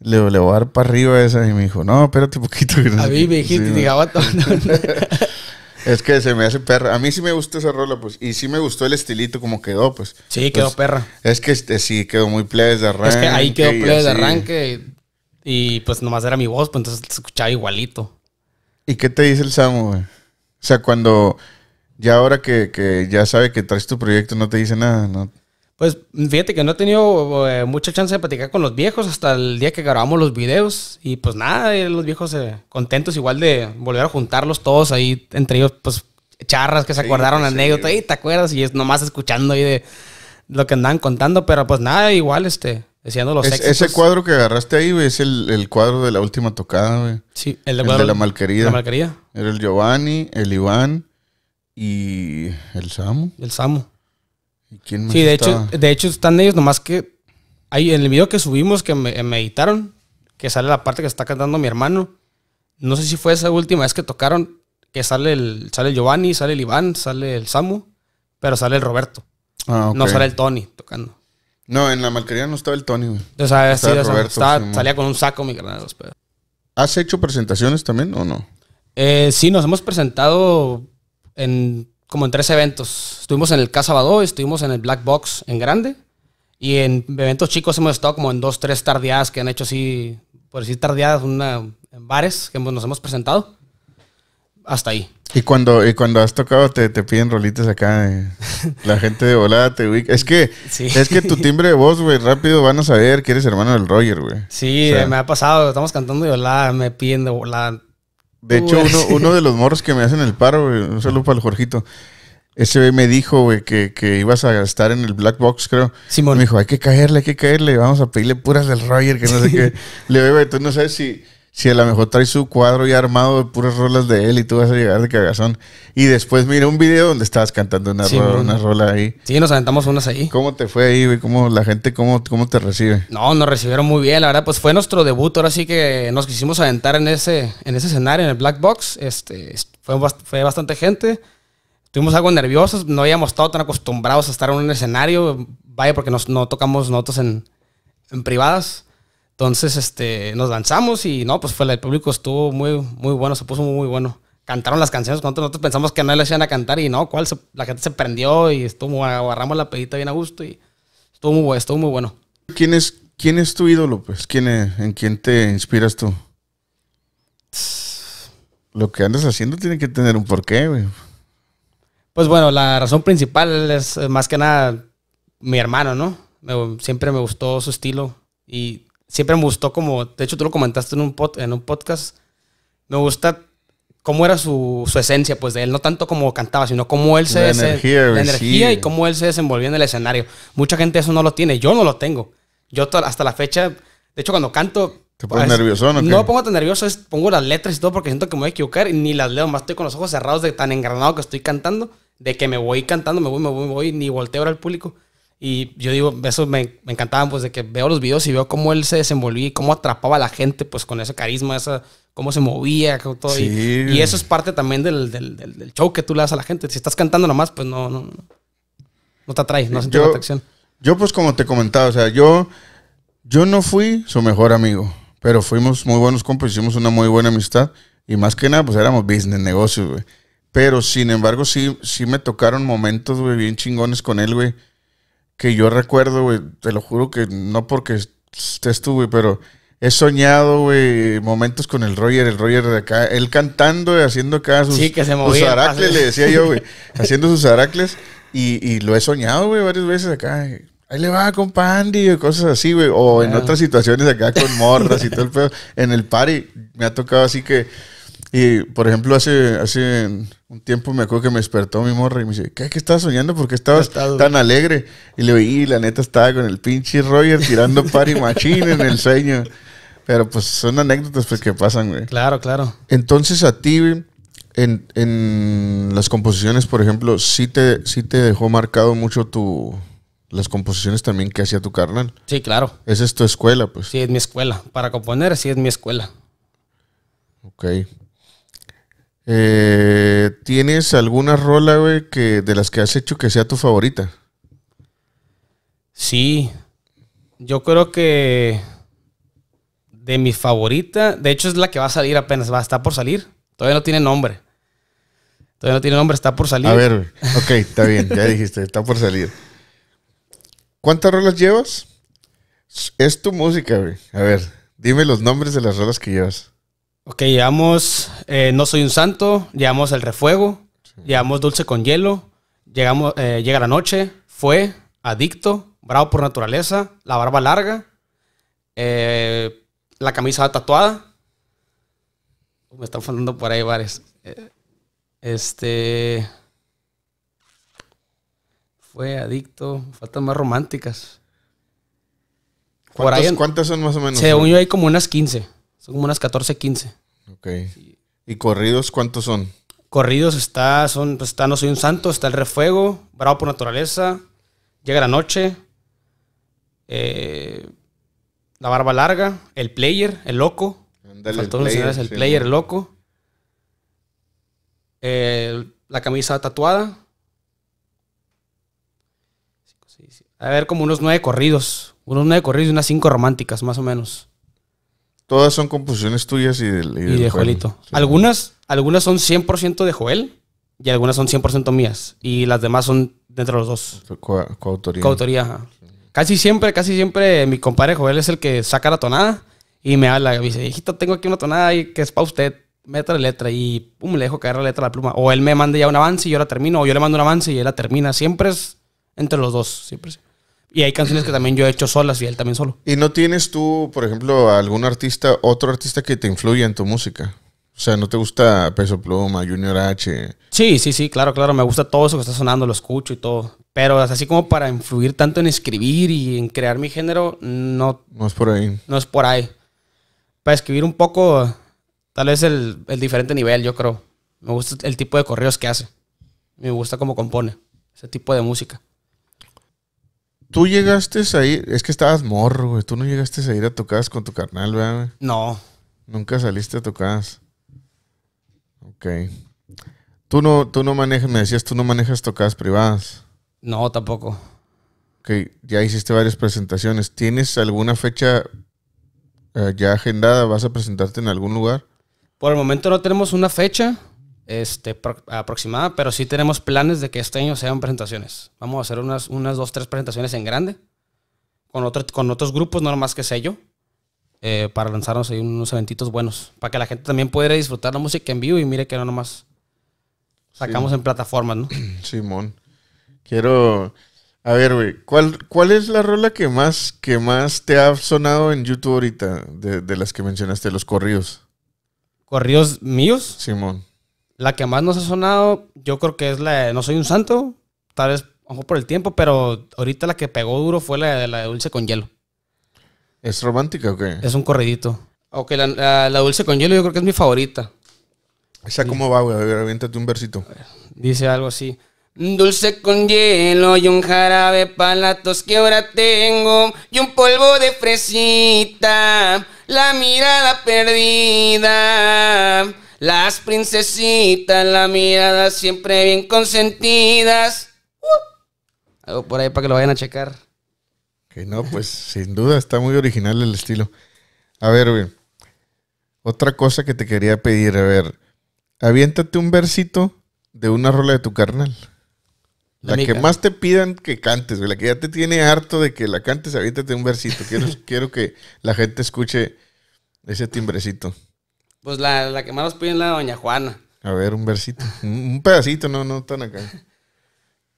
Le, voy a dar para arriba esa y me dijo, no, espérate un poquito. a mí me dijiste, [LAUGHS] Es que se me hace perra. A mí sí me gustó esa rola, pues. Y sí me gustó el estilito como quedó, pues. Sí, quedó pues, perra. Es que este, sí quedó muy plebes de arranque. Es que ahí quedó plebes de arranque. Y, pues nomás era mi voz, pues entonces escuchaba igualito. ¿Y qué te dice el Samu, güey? O sea, cuando. Ya ahora que, que ya sabe que traes tu proyecto, no te dice nada, ¿no? Pues fíjate que no he tenido eh, mucha chance de platicar con los viejos hasta el día que grabamos los videos. Y pues nada, eh, los viejos eh, contentos igual de volver a juntarlos todos ahí, entre ellos, pues charras que se acordaron anécdota, anécdotas. ¿te acuerdas? Y es nomás escuchando ahí de lo que andaban contando. Pero pues nada, igual, este, decían los sexos. Ese cuadro que agarraste ahí, es el, cuadro de la última tocada, güey. Sí, el, de, de la malquerida. La Era el Giovanni, el Iván y el Samu. El Samu sí, de hecho, de hecho están ellos, nomás que en el video que subimos que me, editaron, que sale la parte que está cantando mi hermano. No sé si fue esa última vez que tocaron, que sale el, sale Giovanni, sale el Iván, sale el Samu, pero sale el Roberto. Ah, no sale el Tony tocando. No, en la malquería no estaba el Tony, O sea, salía con un saco mi carnal pero... ¿Has hecho presentaciones también o no? Eh, sí, nos hemos presentado en como en tres eventos. Estuvimos en el Casa Badó, estuvimos en el Black Box en grande. Y en eventos chicos hemos estado como en dos, tres tardeadas que han hecho así, por decir tardeadas, una, en bares que nos hemos presentado. Hasta ahí. Y cuando, cuando has tocado te, piden rolitas acá, eh. [LAUGHS] la gente de volada te Es que, es que tu timbre de voz, güey, rápido van a saber que eres hermano del Roger, güey. Sí, me ha pasado, estamos cantando y volada, me piden de volada de hecho, uno, uno, de los morros que me hacen el paro, un saludo para el Jorgito. Ese me dijo, que, ibas a estar en el Black Box, creo. Simón. Me dijo, hay que caerle, hay que caerle. Vamos a pedirle puras del Roger, que no sé qué. Le veo entonces, no sabes si si a lo mejor trae su cuadro ya armado de puras rolas de él y tú vas a llegar de cagazón. Y después mira un video donde estabas cantando una, rola, una rola ahí. Sí, nos aventamos unas ahí. ¿Cómo te fue ahí, güey? ¿Cómo la gente, cómo, cómo te recibe? No, nos recibieron muy bien, la verdad. Pues fue nuestro debut, ahora sí que nos quisimos aventar en ese, en ese escenario, en el Black Box. Este, fue, fue bastante gente. Tuvimos algo nerviosos, no habíamos estado tan acostumbrados a estar en un escenario. Vaya, porque nos, no tocamos notas en, en privadas. Entonces, este, nos lanzamos y no, pues fue el público estuvo muy, muy bueno, se puso muy, bueno. Cantaron las canciones, cuando nosotros pensamos que no les iban a cantar y no, cual la gente se prendió y estuvo, agarramos la pedita bien a gusto y estuvo muy, estuvo muy bueno. ¿Quién es, quién es tu ídolo, pues? ¿Quién ¿En quién te inspiras tú? Lo que andas haciendo tiene que tener un porqué, güey. Pues bueno, la razón principal es más que nada mi hermano, ¿no? siempre me gustó su estilo y siempre me gustó como, de hecho tú lo comentaste en un, pod, en un podcast, me gusta cómo era su, su, esencia, pues de él, no tanto como cantaba, sino cómo él se... La, energía, y cómo él se desenvolvía en el escenario. Mucha gente eso no lo tiene, yo no lo tengo. Yo hasta la fecha, de hecho cuando canto... ¿Te pones pues, nervioso no? me pongo tan nervioso, pongo las letras y todo porque siento que me voy a equivocar y ni las leo, más estoy con los ojos cerrados de tan engranado que estoy cantando, de que me voy cantando, me voy, me voy, me voy, ni volteo al público. Y yo digo, eso me, encantaba, pues de que veo los videos y veo cómo él se desenvolvía y cómo atrapaba a la gente, pues con ese carisma, esa, cómo se movía, todo. Y, eso es parte también del, show que tú le das a la gente. Si estás cantando nomás, pues no, no, no te atrae, no sientes la atracción. Yo, pues como te comentaba, o sea, yo, yo no fui su mejor amigo, pero fuimos muy buenos compas, hicimos una muy buena amistad y más que nada, pues éramos business, negocios, güey. Pero sin embargo, sí, sí me tocaron momentos, güey, bien chingones con él, güey que yo recuerdo, güey, te lo juro que no porque estés tú, güey, pero he soñado, güey, momentos con el Roger, el Roger de acá, él cantando, haciendo acá sus, sí, que se movía, aracles, le decía yo, güey, [LAUGHS] haciendo sus aracles. Y, lo he soñado, güey, varias veces acá. Ahí le va, con Pandy cosas así, güey. O en ah. otras situaciones acá con morras y todo el pedo. En el party me ha tocado así que y, por ejemplo, hace, hace un tiempo me acuerdo que me despertó mi morra y me dice, ¿qué, qué estabas soñando? ¿Por qué estabas tan alegre? Y le oí, la neta estaba con el pinche Roger tirando party [LAUGHS] machine en el sueño. Pero pues son anécdotas pues, que pasan, güey. Claro, claro. Entonces a ti, en, las composiciones, por ejemplo, sí te, sí te dejó marcado mucho tu, las composiciones también que hacía tu carnal. Sí, claro. Esa es tu escuela, pues. Sí, es mi escuela. Para componer, sí es mi escuela. Ok. Eh, ¿Tienes alguna rola, que, de las que has hecho que sea tu favorita? Sí. Yo creo que de mi favorita, de hecho es la que va a salir apenas, va, está por salir. Todavía no tiene nombre. Todavía no tiene nombre, está por salir. A ver, güey. ok, está bien, ya [LAUGHS] dijiste, está por salir. ¿Cuántas rolas llevas? Es tu música, güey. A ver, dime los nombres de las rolas que llevas. Ok, llevamos eh, No Soy un Santo, llevamos El Refuego, llevamos Dulce con Hielo, llegamos, eh, Llega la Noche, Fue, Adicto, Bravo por Naturaleza, La Barba Larga, eh, La Camisa Tatuada. Me están faltando por ahí bares. Este. Fue Adicto, faltan más románticas. ¿Cuántas, ¿Cuántas son más o menos? Según yo, hay como unas 15. Son como unas 14, 15. Ok. ¿Y corridos cuántos son? Corridos está, son, pues está No Soy un Santo, está El Refuego, Bravo por Naturaleza, Llega la Noche, eh, La Barba Larga, El Player, El Loco. el player, el Loco. la camisa tatuada. A ver, como unos nueve corridos. Unos nueve corridos y unas cinco románticas, más o menos. Todas son composiciones tuyas y, de, Joelito. Algunas, algunas son 100% de Joel y algunas son 100% mías. Y las demás son dentro de los dos. coautoría. Coautoría. Casi siempre, casi siempre mi compadre Joel es el que saca la tonada y me habla. Y me dice, hijito, tengo aquí una tonada y que es para usted. Meta la letra y pum, le dejo caer la letra a la pluma. O él me manda ya un avance y yo la termino. O yo le mando un avance y él la termina. Siempre es entre los dos. Siempre, siempre. Y hay canciones que también yo he hecho solas y él también solo. ¿Y no tienes tú, por ejemplo, algún artista, otro artista que te influya en tu música? O sea, ¿no te gusta Peso Pluma, Junior H? Sí, sí, sí, claro, claro. Me gusta todo eso que está sonando, lo escucho y todo. Pero así como para influir tanto en escribir y en crear mi género, no. No es por ahí. No es por ahí. Para escribir un poco, tal vez el, el diferente nivel, yo creo. Me gusta el tipo de correos que hace. Me gusta cómo compone. Ese tipo de música. Tú llegaste a ir, es que estabas morro, güey. Tú no llegaste a ir a tocadas con tu carnal, ¿verdad? güey? No. Nunca saliste a tocadas. Ok. Tú no, tú no manejas, me decías, tú no manejas tocadas privadas. No, tampoco. Ok, ya hiciste varias presentaciones. ¿Tienes alguna fecha eh, ya agendada? ¿Vas a presentarte en algún lugar? Por el momento no tenemos una fecha este, aproximada, pero sí tenemos planes de que este año sean presentaciones. Vamos a hacer unas, unas dos, tres presentaciones en grande, con, otro, con otros grupos, no más que sé yo, eh, para lanzarnos ahí unos eventitos buenos, para que la gente también pueda disfrutar la música en vivo y mire que no nomás sacamos en plataformas, ¿no? [CLEARS THROAT] Simón, quiero... A ver, güey, ¿cuál, ¿cuál es la rola que más, que más te ha sonado en YouTube ahorita de, de las que mencionaste, los corridos? ¿Corridos míos? Simón. La que más nos ha sonado, yo creo que es la de No Soy un Santo. Tal vez, ojo por el tiempo, pero ahorita la que pegó duro fue la de la Dulce con Hielo. ¿Es romántica o qué? Es un corridito. Ok, la, Dulce con Hielo yo creo que es mi favorita. sea, cómo va, güey? un versito. Dice algo así. Dulce con hielo y un jarabe para tos que ahora tengo y un polvo de fresita, la mirada perdida. Las princesitas, la mirada siempre bien consentidas. Uh. Algo por ahí para que lo vayan a checar. Que no, pues sin duda está muy original el estilo. A ver, Otra cosa que te quería pedir, a ver. Aviéntate un versito de una rola de tu carnal. La, que más te pidan que cantes, La que ya te tiene harto de que la cantes, aviéntate un versito. Quiero, [LAUGHS] quiero que la gente escuche ese timbrecito. Pues la, que más nos piden es la Doña Juana. A ver, un versito. Un pedacito, no, no tan acá.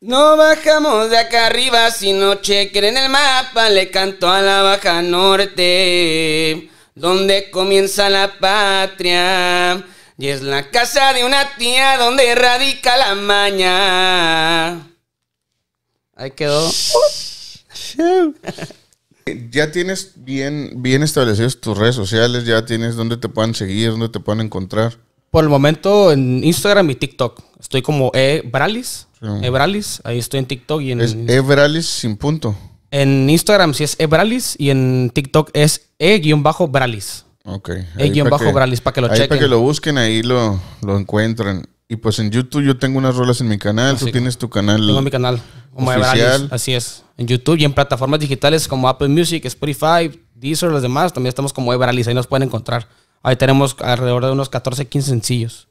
No bajamos de acá arriba si no chequen en el mapa, le canto a la baja norte, donde comienza la patria. Y es la casa de una tía donde radica la maña. Ahí quedó ya tienes bien, bien establecidas tus redes sociales, ya tienes dónde te pueden seguir, dónde te pueden encontrar. Por el momento en Instagram y TikTok. Estoy como ebralis. Ebralis. Ahí estoy en TikTok y en. Es ebralis sin punto. En Instagram sí es ebralis y en TikTok es e-bralis. Ok. E-bralis para que, que lo ahí Para que lo busquen, ahí lo, lo y pues en YouTube yo tengo unas rolas en mi canal, tú tienes tu canal. Tengo mi canal, oficial. así es. En YouTube y en plataformas digitales como Apple Music, Spotify, Deezer, los demás, también estamos como Everalis, ahí nos pueden encontrar. Ahí tenemos alrededor de unos 14, 15 sencillos.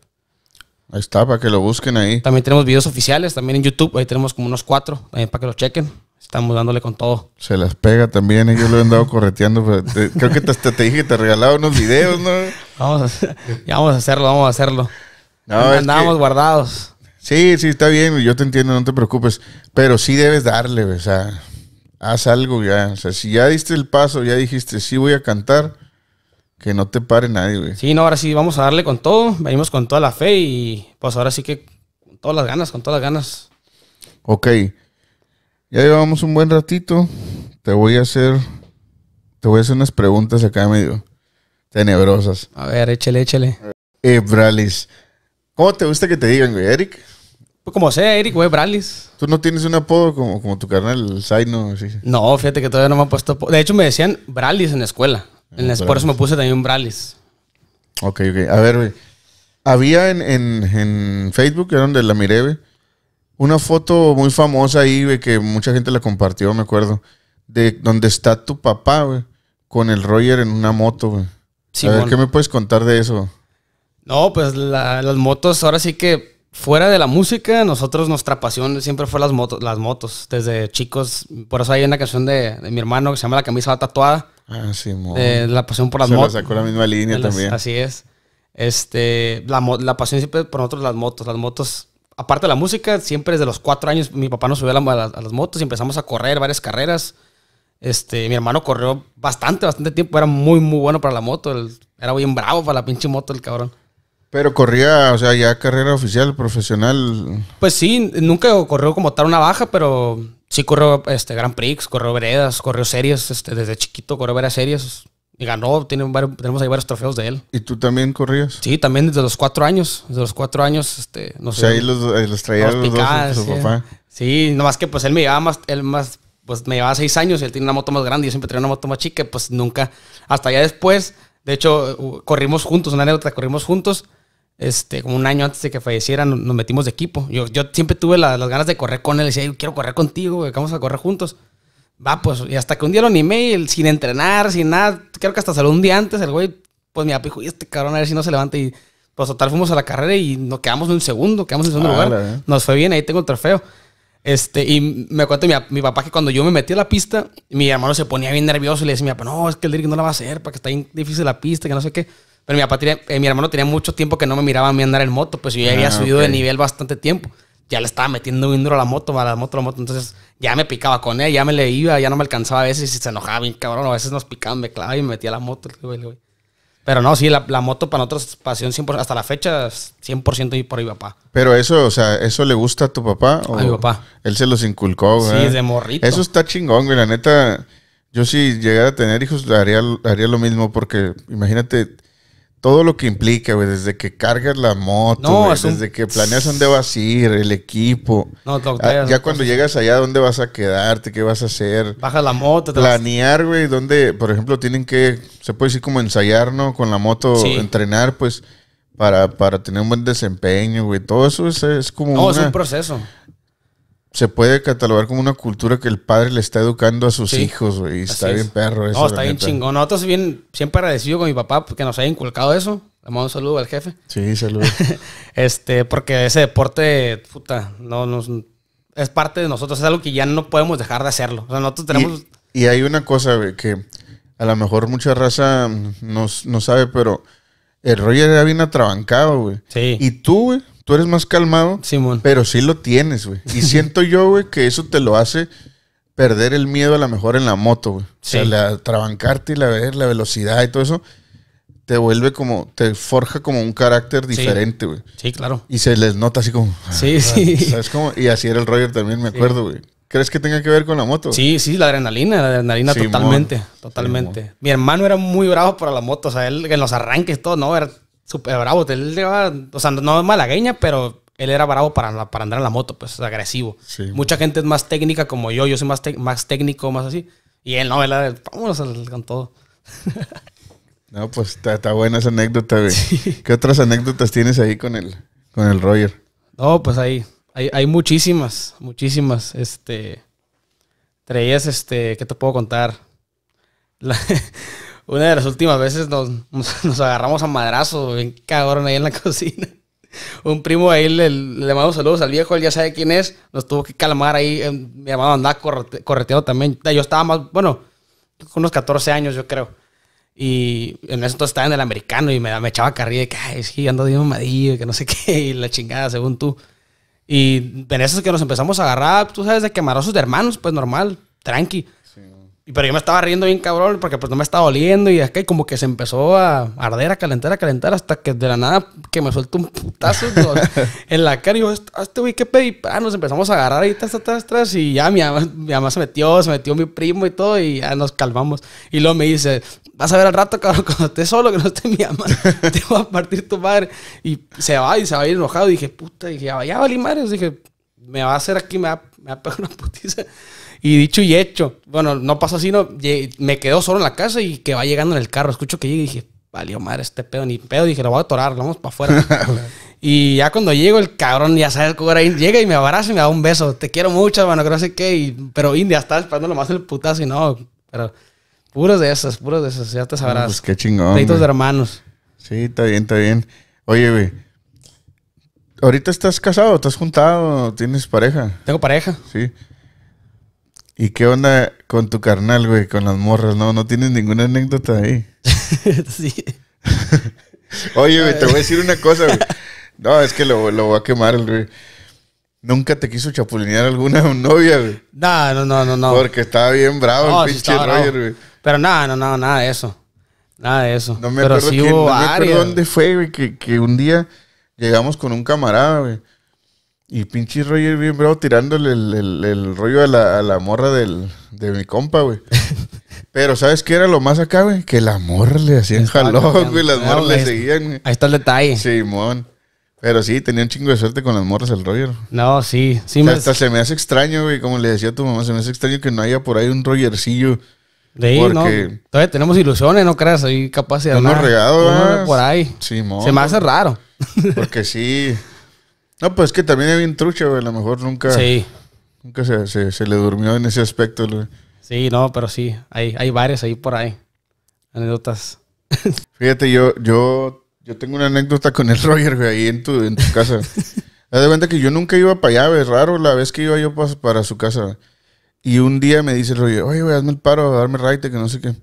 Ahí está, para que lo busquen ahí. También tenemos videos oficiales, también en YouTube, ahí tenemos como unos cuatro, también eh, para que lo chequen. Estamos dándole con todo. Se las pega también, ellos lo han dado correteando. Pero creo que hasta te, dije que te regalaba unos videos, ¿no? [LAUGHS] vamos vamos a hacerlo, vamos a hacerlo. No, Andábamos guardados. Sí, sí, está bien, yo te entiendo, no te preocupes. Pero sí debes darle, o sea, haz algo ya. O sea, si ya diste el paso, ya dijiste, sí voy a cantar, que no te pare nadie, güey. Sí, no, ahora sí vamos a darle con todo. Venimos con toda la fe y pues ahora sí que con todas las ganas, con todas las ganas. Ok. Ya llevamos un buen ratito. Te voy a hacer. Te voy a hacer unas preguntas acá medio tenebrosas. A ver, échale, échale. Ebralis. ¿Cómo te gusta que te digan, güey? ¿Eric? Pues como sea, Eric, güey, Bralis. ¿Tú no tienes un apodo como, como tu carnal, Zaino? No, fíjate que todavía no me han puesto. De hecho, me decían Bralis en la escuela. En la, ah, por eso me puse también Bralis. Ok, ok. A ver, güey. Había en, Facebook, que era donde la miré, güey, una foto muy famosa ahí, güey, que mucha gente la compartió, me acuerdo, de donde está tu papá, güey, con el Roger en una moto, güey. Sí, a ver, ¿qué me puedes contar de eso? No, pues las motos, ahora sí que fuera de la música, nosotros nuestra pasión siempre fue las motos, las motos, desde chicos. Por eso hay una canción de, mi hermano que se llama La camisa va tatuada. Ah, sí, eh, la pasión por las motos. Se la sacó la misma línea también. Así es. Este, la, la pasión siempre por nosotros las motos. Las motos, aparte de la música, siempre desde los cuatro años mi papá nos subió a, las motos y empezamos a correr varias carreras. Este, mi hermano corrió bastante, bastante tiempo. Era muy, muy bueno para la moto. era bien bravo para la pinche moto el cabrón. Pero corría, o sea, ya carrera oficial, profesional. Pues sí, nunca corrió como tal una baja, pero sí corrió este, Grand Prix, corrió veredas, corrió series, este, desde chiquito corrió varias series. Y ganó, tiene tenemos ahí varios trofeos de él. ¿Y tú también corrías? Sí, también desde los cuatro años. Desde los cuatro años, este, no sé. O sea, ahí los, los traía los dos, su sí. papá. Sí, nomás que pues él me llevaba más, él más, pues me llevaba seis años y él tiene una moto más grande y yo siempre tenía una moto más chica, pues nunca, hasta ya después, de hecho, corrimos juntos, una anécdota, corrimos juntos este, como un año antes de que falleciera, nos metimos de equipo. Yo, yo siempre tuve las ganas de correr con él. Decía, quiero correr contigo, vamos a correr juntos. Va, pues, y hasta que un día lo sin entrenar, sin nada. Creo que hasta salió un día antes, el güey, pues mi papá dijo, este cabrón, a ver si no se levanta. Y pues total, fuimos a la carrera y nos quedamos en un segundo, quedamos en segundo lugar. Nos fue bien, ahí tengo el trofeo. Este, y me cuento mi, mi, papá que cuando yo me metí a la pista, mi hermano se ponía bien nervioso y le decía, mi papá, no, es que el que no la va a hacer, porque está difícil la pista, que no sé qué. Pero mi, papá eh, mi hermano tenía mucho tiempo que no me miraba a mí andar en moto, pues yo ya había ah, subido de nivel bastante tiempo. Ya le estaba metiendo un duro a la moto, a la moto, a la moto. Entonces ya me picaba con él, ya me le iba, ya no me alcanzaba a veces y se enojaba bien cabrón. A veces nos picaban, me clavaba y me metía la moto. Pero no, sí, la, moto para nosotros pasión hasta la fecha 100% y por ahí papá. Pero eso, o sea, ¿eso le gusta a tu papá? O a mi papá. Él se los inculcó, güey. Sí, de morrito. Eso está chingón, güey. La neta, yo si llegara a tener hijos haría, haría lo mismo porque imagínate todo lo que implica, güey, desde que cargas la moto, desde que planeas dónde vas a ir, el equipo. No, ah, ya cuando llegas allá, dónde vas a quedarte, qué vas a hacer. Baja la moto. Planear, güey, dónde, por ejemplo, tienen que, se puede decir como ensayar, ¿no? Con la moto, entrenar, pues, para, para tener un buen desempeño, güey. Todo eso es, como... es un proceso se puede catalogar como una cultura que el padre le está educando a sus hijos, güey. Está bien perro eso. No, está bien chingón. Nosotros bien, siempre agradecido con mi papá porque pues, nos haya inculcado eso. Le mando un saludo al jefe. Sí, saludos. [LAUGHS] este, porque ese deporte, puta, no nos es parte de nosotros, es algo que ya no podemos dejar de hacerlo. O sea, nosotros tenemos. Y, hay una cosa, güey, que a lo mejor mucha raza no, sabe, pero el rollo era bien atrabancado, güey. Sí. Y tú, güey tú eres más calmado, pero sí lo tienes, güey. Y siento yo, güey, que eso te lo hace perder el miedo a lo mejor en la moto, güey. O sea, la trabancarte y la, la velocidad y todo eso te vuelve como, te forja como un carácter diferente, güey. Sí. claro. Y se les nota así como. Sí, ah, sí. ¿Sabes cómo? Y así era el Roger también, me acuerdo, güey. ¿Crees que tenga que ver con la moto? Sí, sí, la adrenalina, la adrenalina totalmente, totalmente. Mi hermano era muy bravo para la moto, o sea, él en los arranques, todo, ¿no? Era súper bravo. Él lleva, o sea, no es malagueña, pero él era bravo para, para andar en la moto, pues agresivo. Mucha gente es más técnica como yo, yo soy más, más técnico, más así. Y él no, él era, vámonos con todo. [LAUGHS] no, pues está, buena esa anécdota, güey. ¿Qué otras anécdotas tienes ahí con el, con el Roger? No, pues ahí, hay, hay muchísimas, muchísimas. Este, traías, este, ¿qué te puedo contar? [LAUGHS] La, una de las últimas veces nos, [LAUGHS] agarramos a madrazo, bien cabrón ahí en la [LAUGHS] cocina. Un primo ahí le, le mandó saludos al viejo, él ya sabe quién es, nos tuvo que calmar ahí, em, mi hermano andaba correte, correteado también. Yo estaba más, bueno, con unos 14 años yo creo. Y en eso entonces estaba en el americano y me, me echaba carrilla de que, ay, sí, que ando de mamadillo, que no sé [LAUGHS] qué, y la chingada, según tú. Y en eso es que nos empezamos a agarrar, tú sabes, de quemarosos de hermanos, pues normal, tranqui. Pero yo me estaba riendo bien cabrón porque pues no me estaba oliendo y es que como que se empezó a arder, a calentar, a calentar hasta que de la nada que me suelto un putazo [LAUGHS] en la cara y yo, este, este güey, qué pedí. Ah, nos empezamos a agarrar ahí, y ya mi mamá, se metió, se metió mi primo y todo y ya nos calmamos. Y luego me dice, vas a ver al rato, cabrón, [LAUGHS] cuando estés solo, que no esté mi mamá, [LAUGHS] te va a partir tu madre. Y se va y se va a ir enojado. Y dije, puta, y dije, ya, ya valí Dije, me va a hacer aquí, me va, me va a pegar una putiza. Y dicho y hecho, bueno, no pasa así, no, me quedo solo en la casa y que va llegando en el carro. Escucho que llega y dije, valió madre este pedo, ni pedo. Dije, lo voy a atorar, lo vamos para afuera. [LAUGHS] y ya cuando llego, el cabrón, ya sabes cómo era, llega y me abraza y me da un beso. Te quiero mucho, hermano, que no sé qué. pero India, estás esperando lo más el putazo y no, pero puros de esas, puros de esas, ya te sabrás. Pues qué chingón. de hermanos. Sí, está bien, está bien. Oye, güey. ¿Ahorita estás casado? ¿Estás juntado? ¿Tienes pareja? Tengo pareja. Sí. ¿Y qué onda con tu carnal, güey? Con las morras, ¿no? No tienes ninguna anécdota ahí. [LAUGHS] sí. [LAUGHS] Oye, güey, te voy a decir una cosa, güey. No, es que lo, voy a quemar, güey. ¿Nunca te quiso chapulinear alguna [LAUGHS] novia, güey? No, no, no, no, no. Porque estaba bien bravo el pinche güey. Pero nada, no, no, nada de eso. Nada de eso. No me, Pero acuerdo, dónde fue, güey, que, que un día llegamos con un camarada, güey. Y pinche Roger bien bravo tirándole el, el, rollo a la, a la morra del, de mi compa, güey. [LAUGHS] Pero ¿sabes qué era lo más acá, güey? Que la morra le hacían jalón, güey. Las morras le seguían, güey. Ahí está el detalle. Simón. Pero sí, tenía un chingo de suerte con las morras el Roger. No, sí. sí me... Hasta se me hace extraño, güey. Como le decía a tu mamá, se me hace extraño que no haya por ahí un Rogercillo. De ahí, porque... Todavía tenemos ilusiones, ¿no creas? Ahí capaz de Tenemos regados. Por ahí. Simón. Se me hace raro. Porque sí. [LAUGHS] No, pues es que también hay un trucha, güey. A lo mejor nunca. Sí. Nunca se, le durmió en ese aspecto, güey. Sí, no, pero sí. Hay, hay ahí por ahí. Anécdotas. [LAUGHS] Fíjate, yo, yo, yo tengo una anécdota con el [LAUGHS] Roger, güey, ahí en tu, en tu casa. Haz de cuenta que yo nunca iba para allá, es raro la vez que iba yo para, para su casa. Y un día me dice el Roger, oye, güey, hazme el paro, darme raite, que no sé qué.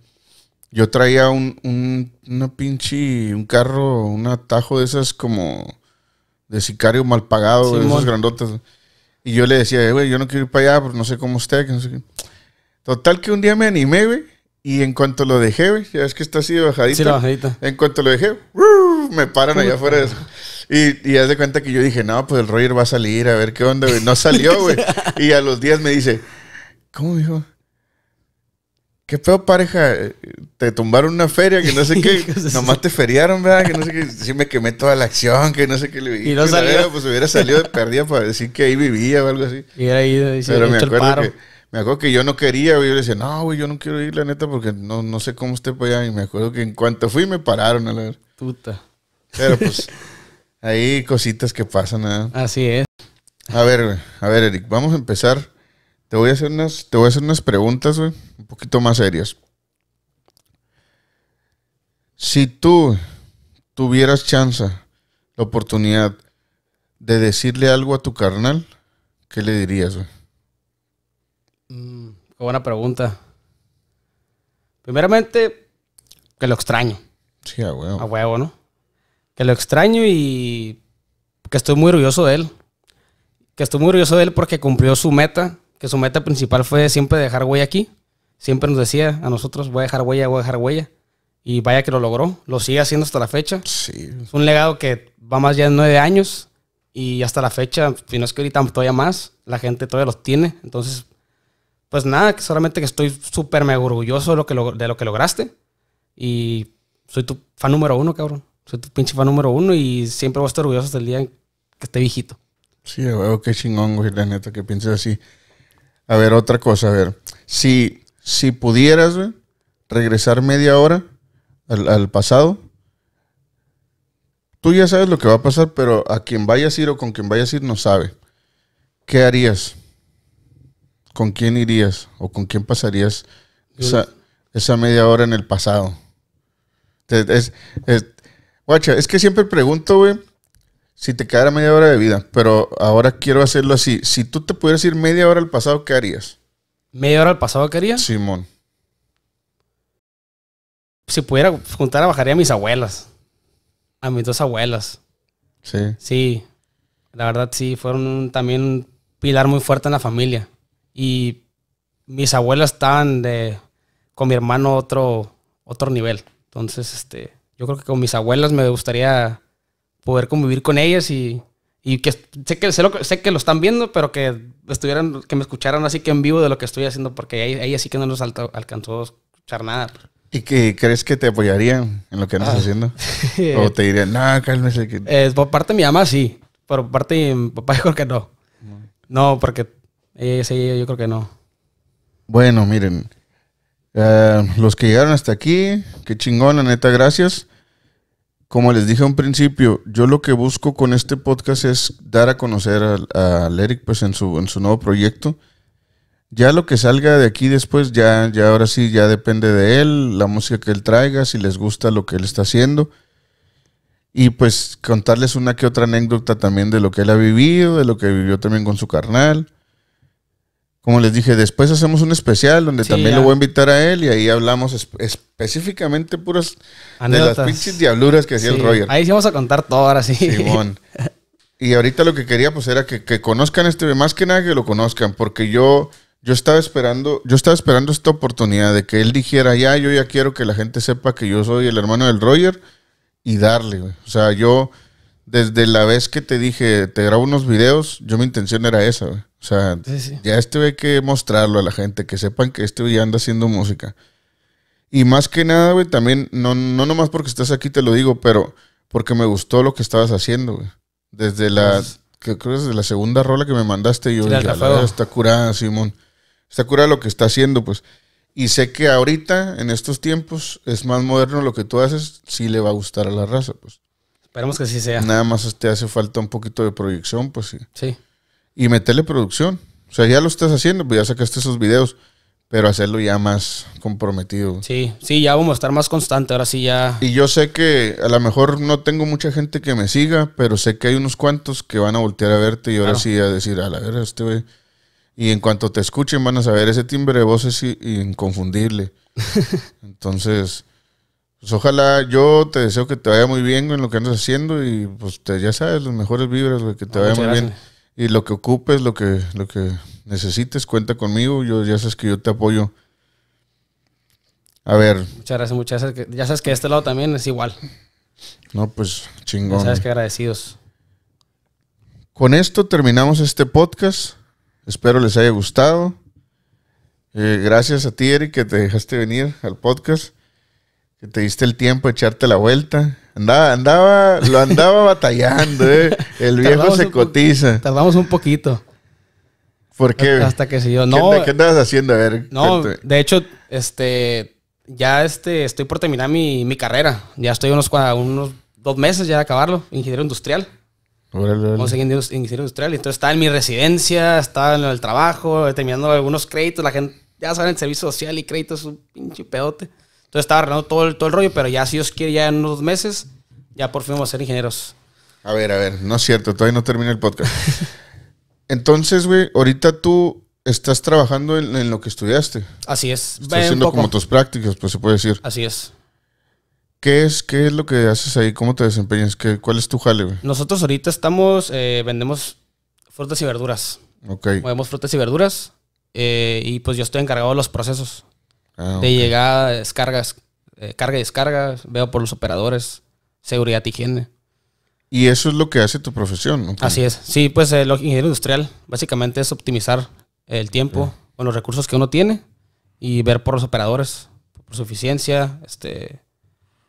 Yo traía un, un una pinche, un carro, un atajo de esas como de sicario mal pagado, de esos grandotes. Y yo le decía, eh, güey, yo no quiero ir para allá pero pues, no sé cómo usted. Que no sé qué. Total que un día me animé, güey. Y en cuanto lo dejé, güey, ya es que está así de bajadita. Sí, bajadita. En cuanto lo dejé, me paran allá afuera [LAUGHS] Y, y haz de cuenta que yo dije, no, pues el Roger va a salir, a ver qué onda, güey. No salió, güey. [LAUGHS] Y a los días me dice, ¿cómo dijo? qué feo pareja, eh, te tumbaron una feria, que no sé [LAUGHS] qué, nomás te feriaron, ¿verdad? Que no sé qué, sí me quemé toda la acción, que no sé qué le Y no salió. pues hubiera salido de perdida para decir que ahí vivía o algo así. Y era ido, y Pero me acuerdo, paro. Que, me acuerdo que yo no quería, güey. Yo le decía, no, güey, yo no quiero ir, la neta, porque no, no sé cómo esté para allá. Y me acuerdo que en cuanto fui, me pararon a la ver. Puta. Pero pues, hay [LAUGHS] cositas que pasan, ¿verdad? Así es. A ver, a ver, Eric, vamos a empezar te voy a hacer unas, te voy a hacer unas preguntas, güey, un poquito más serias. Si tú tuvieras chance, la oportunidad de decirle algo a tu carnal, ¿qué le dirías, güey? Mm, buena pregunta. Primeramente, que lo extraño. Sí, a huevo. A huevo, ¿no? Que lo extraño y que estoy muy orgulloso de él. Que estoy muy orgulloso de él porque cumplió su meta que su meta principal fue siempre dejar huella aquí. Siempre nos decía a nosotros, voy a dejar huella, voy a dejar huella. Y vaya que lo logró, lo sigue haciendo hasta la fecha. Sí. Es un legado que va más allá de nueve años y hasta la fecha, si no es que ahorita todavía más, la gente todavía los tiene. Entonces, pues nada, solamente que estoy súper orgulloso de lo, que lograste. Y soy tu fan número uno, cabrón. Soy tu pinche fan número uno y siempre voy a estar orgulloso hasta el día que esté viejito. Sí, qué chingón, güey, la neta, que pienses así. A ver, otra cosa, a ver. Si, si pudieras regresar media hora al, pasado, tú ya sabes lo que va a pasar, pero a quien vayas a ir o con quien vayas a ir no sabe. ¿Qué harías? ¿Con quién irías? ¿O con quién pasarías esa, media hora en el pasado? guacha, es que siempre pregunto, güey, si te quedara media hora de vida, pero ahora quiero hacerlo así. Si tú te pudieras ir media hora al pasado, ¿qué harías? ¿Media hora al pasado qué harías? Simón. Si pudiera juntar, a bajaría a mis abuelas. A mis dos abuelas. Sí. Sí. La verdad, sí. Fueron también un pilar muy fuerte en la familia. Y mis abuelas estaban de, con mi hermano otro, otro nivel. Entonces, este, yo creo que con mis abuelas me gustaría poder convivir con ellas y, que sé que, sé, lo, que lo están viendo, pero que estuvieran, que me escucharan así que en vivo de lo que estoy haciendo, porque ahí ahí sí que no nos alcanzó a escuchar nada. ¿Y que, crees que te apoyarían en lo que andas ah. haciendo? [LAUGHS] ¿O te dirían, no, cálmese? Que... Eh, por parte de mi mamá sí, Pero por parte de mi papá [LAUGHS] yo creo que no. No, porque sí, yo creo que no. Bueno, miren, eh, los que llegaron hasta aquí, qué chingón, la neta, gracias como les dije un principio, yo lo que busco con este podcast es dar a conocer a, a Eric pues, en, su, en su nuevo proyecto. Ya lo que salga de aquí después, ya, ya ahora sí, ya depende de él, la música que él traiga, si les gusta lo que él está haciendo. Y pues contarles una que otra anécdota también de lo que él ha vivido, de lo que vivió también con su carnal. Como les dije, después hacemos un especial donde también lo voy a invitar a él y ahí hablamos específicamente puras de las pinches diabluras que hacía el Roger. Ahí sí vamos a contar todo ahora sí. [LAUGHS] y ahorita lo que quería pues era que, que, conozcan este, más que nada que lo conozcan, porque yo, yo estaba esperando, yo estaba esperando esta oportunidad de que él dijera, ya, yo ya quiero que la gente sepa que yo soy el hermano del Roger y darle, O sea, yo desde la vez que te dije, te grabo unos videos, yo mi intención era esa, güey. O sea, ya este hay que mostrarlo a la gente, que sepan que este ya anda haciendo música. Y más que nada, güey, también, no, no nomás porque estás aquí te lo digo, pero porque me gustó lo que estabas haciendo, güey. Desde la, desde pues, la segunda rola que me mandaste, yo dije, está curada, Simón. Está curada lo que está haciendo, pues. Y sé que ahorita, en estos tiempos, es más moderno lo que tú haces, sí le va a gustar a la raza, pues. Esperemos que sí sea. Nada más te este, hace falta un poquito de proyección, pues sí. Sí. Y meterle producción. O sea, ya lo estás haciendo, pues ya sacaste esos videos, pero hacerlo ya más comprometido. Sí, sí, ya vamos a estar más constante, ahora sí ya. Y yo sé que a lo mejor no tengo mucha gente que me siga, pero sé que hay unos cuantos que van a voltear a verte y ahora sí a decir, a la verdad este güey. Y en cuanto te escuchen van a saber ese timbre de voz es inconfundible. [LAUGHS] Entonces, pues ojalá yo te deseo que te vaya muy bien en lo que andas haciendo y pues ya sabes, los mejores vibras, güey, que te vaya muy bien. Y lo que ocupes, lo que, lo que necesites, cuenta conmigo. Yo ya sabes que yo te apoyo. A ver. Muchas gracias, muchas gracias. Ya sabes que de este lado también es igual. No, pues chingón. Ya sabes que agradecidos. Con esto terminamos este podcast. Espero les haya gustado. Eh, gracias a ti, Eric, que te dejaste venir al podcast que te diste el tiempo de echarte la vuelta. Andaba, andaba, lo andaba [LAUGHS] batallando, ¿eh? El viejo se cotiza. Tardamos un poquito. ¿Por qué? Hasta que se yo, no. ¿Qué, andabas haciendo? A ver. No, de hecho, este, ya este, estoy por terminar mi, carrera. Ya estoy unos, unos dos meses ya de acabarlo, ingeniero industrial. en ingeniero industrial. Entonces estaba en mi residencia, estaba en el trabajo, terminando algunos créditos. La gente, ya saben, el servicio social y créditos es un pinche pedote. Entonces estaba arreglando todo el, todo el rollo, pero ya si Dios quiere, ya en unos meses, ya por fin vamos a ser ingenieros. A ver, a ver, no es cierto, todavía no termina el podcast. [LAUGHS] Entonces, güey, ahorita tú estás trabajando en, lo que estudiaste. Así es. Estás haciendo como tus prácticas, pues se puede decir. Así es. ¿Qué es, ¿Qué es lo que haces ahí? ¿Cómo te desempeñas? ¿Qué, ¿Cuál es tu jale, güey? Nosotros ahorita estamos, eh, vendemos frutas y verduras. Ok. Movemos frutas y verduras eh, y pues yo estoy encargado de los procesos. Ah, de llegada, descargas, eh, carga y descarga, veo por los operadores, seguridad y higiene. Y eso es lo que hace tu profesión, ¿no? Así es. Sí, pues el eh, ingeniero industrial básicamente es optimizar el tiempo con los recursos que uno tiene y ver por los operadores, por su eficiencia, este,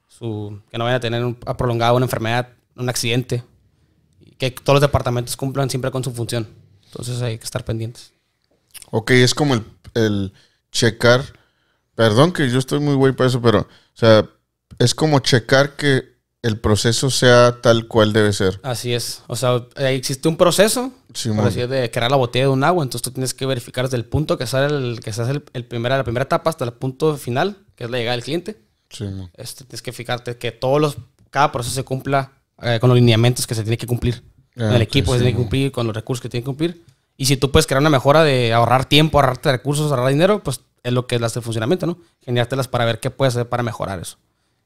su, que no vayan a tener un, prolongado una enfermedad, un accidente, que todos los departamentos cumplan siempre con su función. Entonces hay que estar pendientes. Ok, es como el, el checar Perdón que yo estoy muy güey para eso, pero, o sea, es como checar que el proceso sea tal cual debe ser. Así es. O sea, eh, existe un proceso, por de crear la botella de un agua. Entonces tú tienes que verificar desde el punto que sale el, que se hace el, la primera etapa hasta el punto final, que es la llegada del cliente. Sí, este, tienes que fijarte que todos los, cada proceso se cumpla eh, con los lineamientos que se tiene que cumplir. Ah, el equipo que se tiene que cumplir, con los recursos que tiene que cumplir. Y si tú puedes crear una mejora de ahorrar tiempo, ahorrarte recursos, ahorrar dinero, pues es lo que es el de funcionamiento, ¿no? Generártelas para ver qué puedes hacer para mejorar eso.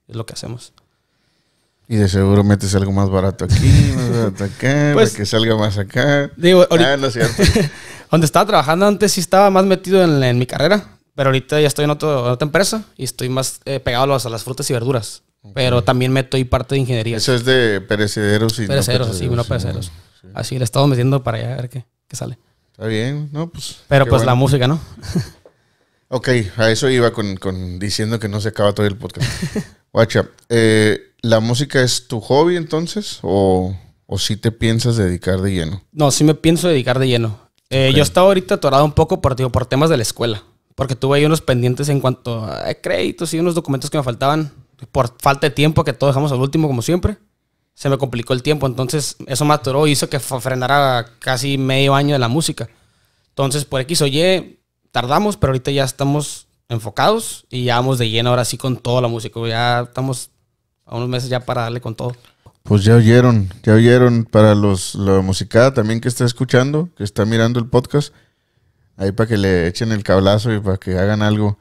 Es lo que hacemos. Y de seguro metes algo más barato aquí, [LAUGHS] más barato acá, para pues, que salga más acá. Digo, ah, no es cierto. [LAUGHS] donde estaba trabajando antes sí estaba más metido en, mi carrera, pero ahorita ya estoy en, otra empresa y estoy más eh, pegado a las, frutas y verduras. Pero también meto y parte de ingeniería. Eso es de perecederos y perecederos, no Perecederos, Sí, no perecederos. Así le estamos metiendo para allá a ver qué, sale. Está bien, ¿no? Pues. Pero pues la música, ¿no? [LAUGHS] Ok, a eso iba con, diciendo que no se acaba todo el podcast. [LAUGHS] Guacha, eh, ¿la música es tu hobby entonces? ¿O, si te piensas dedicar de lleno? No, sí me pienso dedicar de lleno. Eh, yo estaba ahorita atorado un poco por, por temas de la escuela. Porque tuve ahí unos pendientes en cuanto a eh, créditos y unos documentos que me faltaban. Por falta de tiempo, que todos dejamos al último, como siempre. Se me complicó el tiempo. Entonces, eso me atoró y hizo que frenara casi medio año de la música. Entonces, por X o Y, tardamos, pero ahorita ya estamos enfocados y ya vamos de lleno ahora sí con toda la música. Ya estamos a unos meses ya para darle con todo. Pues ya oyeron, ya oyeron para los la musicada también que está escuchando, que está mirando el podcast, ahí para que le echen el cablazo y para que hagan algo.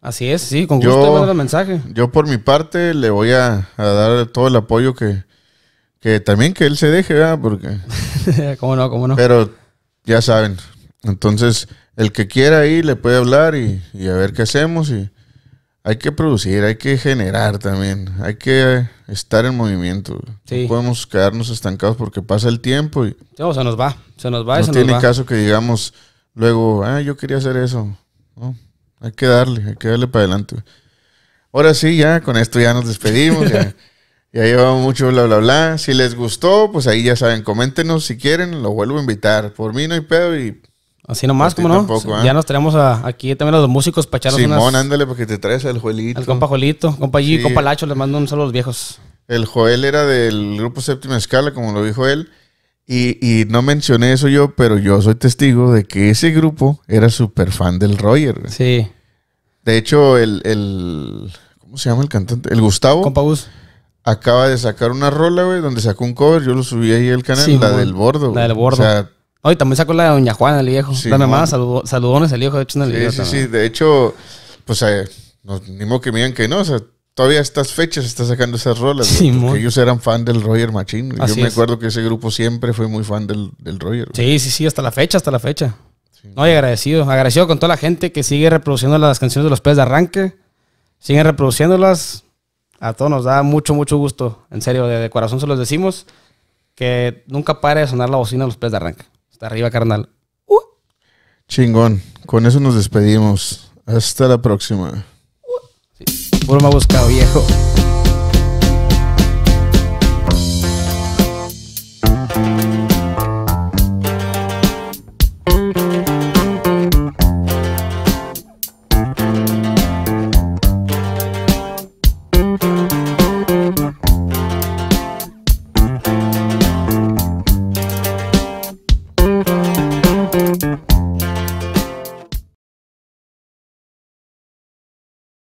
Así es, sí, con gusto yo, el mensaje. Yo por mi parte le voy a, dar todo el apoyo que, que también que él se deje, ¿verdad? Porque... [LAUGHS] cómo no, cómo no. Pero ya saben, entonces el que quiera ahí le puede hablar y, a ver qué hacemos. Y hay que producir, hay que generar también, hay que estar en movimiento. No podemos quedarnos estancados porque pasa el tiempo y... se nos va, se nos va. No se tiene nos va. caso que digamos luego, ah, yo quería hacer eso. hay que darle, hay que darle para adelante. Ahora sí, ya con esto ya nos despedimos. ya, [LAUGHS] ya llevamos mucho bla, bla, bla. Si les gustó, pues ahí ya saben, coméntenos si quieren, lo vuelvo a invitar. Por mí no hay pedo y Así nomás, como no? ¿eh? Ya nos traemos aquí también a los músicos para Simón, ándale, porque te traes al Joelito. Al compa Joelito. compa G, compa Lacho, les mando un saludo a los viejos. El Joel era del grupo Séptima Escala, como lo dijo él. Y, y no mencioné eso yo, pero yo soy testigo de que ese grupo era súper fan del Roger. Sí. De hecho, el, ¿Cómo se llama el cantante? El Gustavo Compa Gus. acaba de sacar una rola, güey, donde sacó un cover. Yo lo subí ahí al canal, la del Bordo. La del Bordo. O sea, Oye, también sacó la de Doña Juana, el viejo. Sí, la mamá, saludones al viejo, de hecho, en el sí, video Sí, sí, de hecho, pues, nos eh, no, ni modo que miren que no, o sea, todavía estas fechas está sacando esas rolas. Sí, ellos eran fan del Roger Machín. Yo me acuerdo que ese grupo siempre fue muy fan del, Roger. Sí, sí, sí, hasta la fecha, hasta la fecha. No, y agradecido, agradecido con toda la gente que sigue reproduciendo las canciones de los Pez de Arranque. Siguen reproduciéndolas. A todos nos da mucho, mucho gusto. En serio, de, corazón se los decimos. Que nunca pare de sonar la bocina de los Pez de Arranque arriba, carnal. Uh. Chingón. Con eso nos despedimos. Hasta la próxima. me ha buscado, viejo.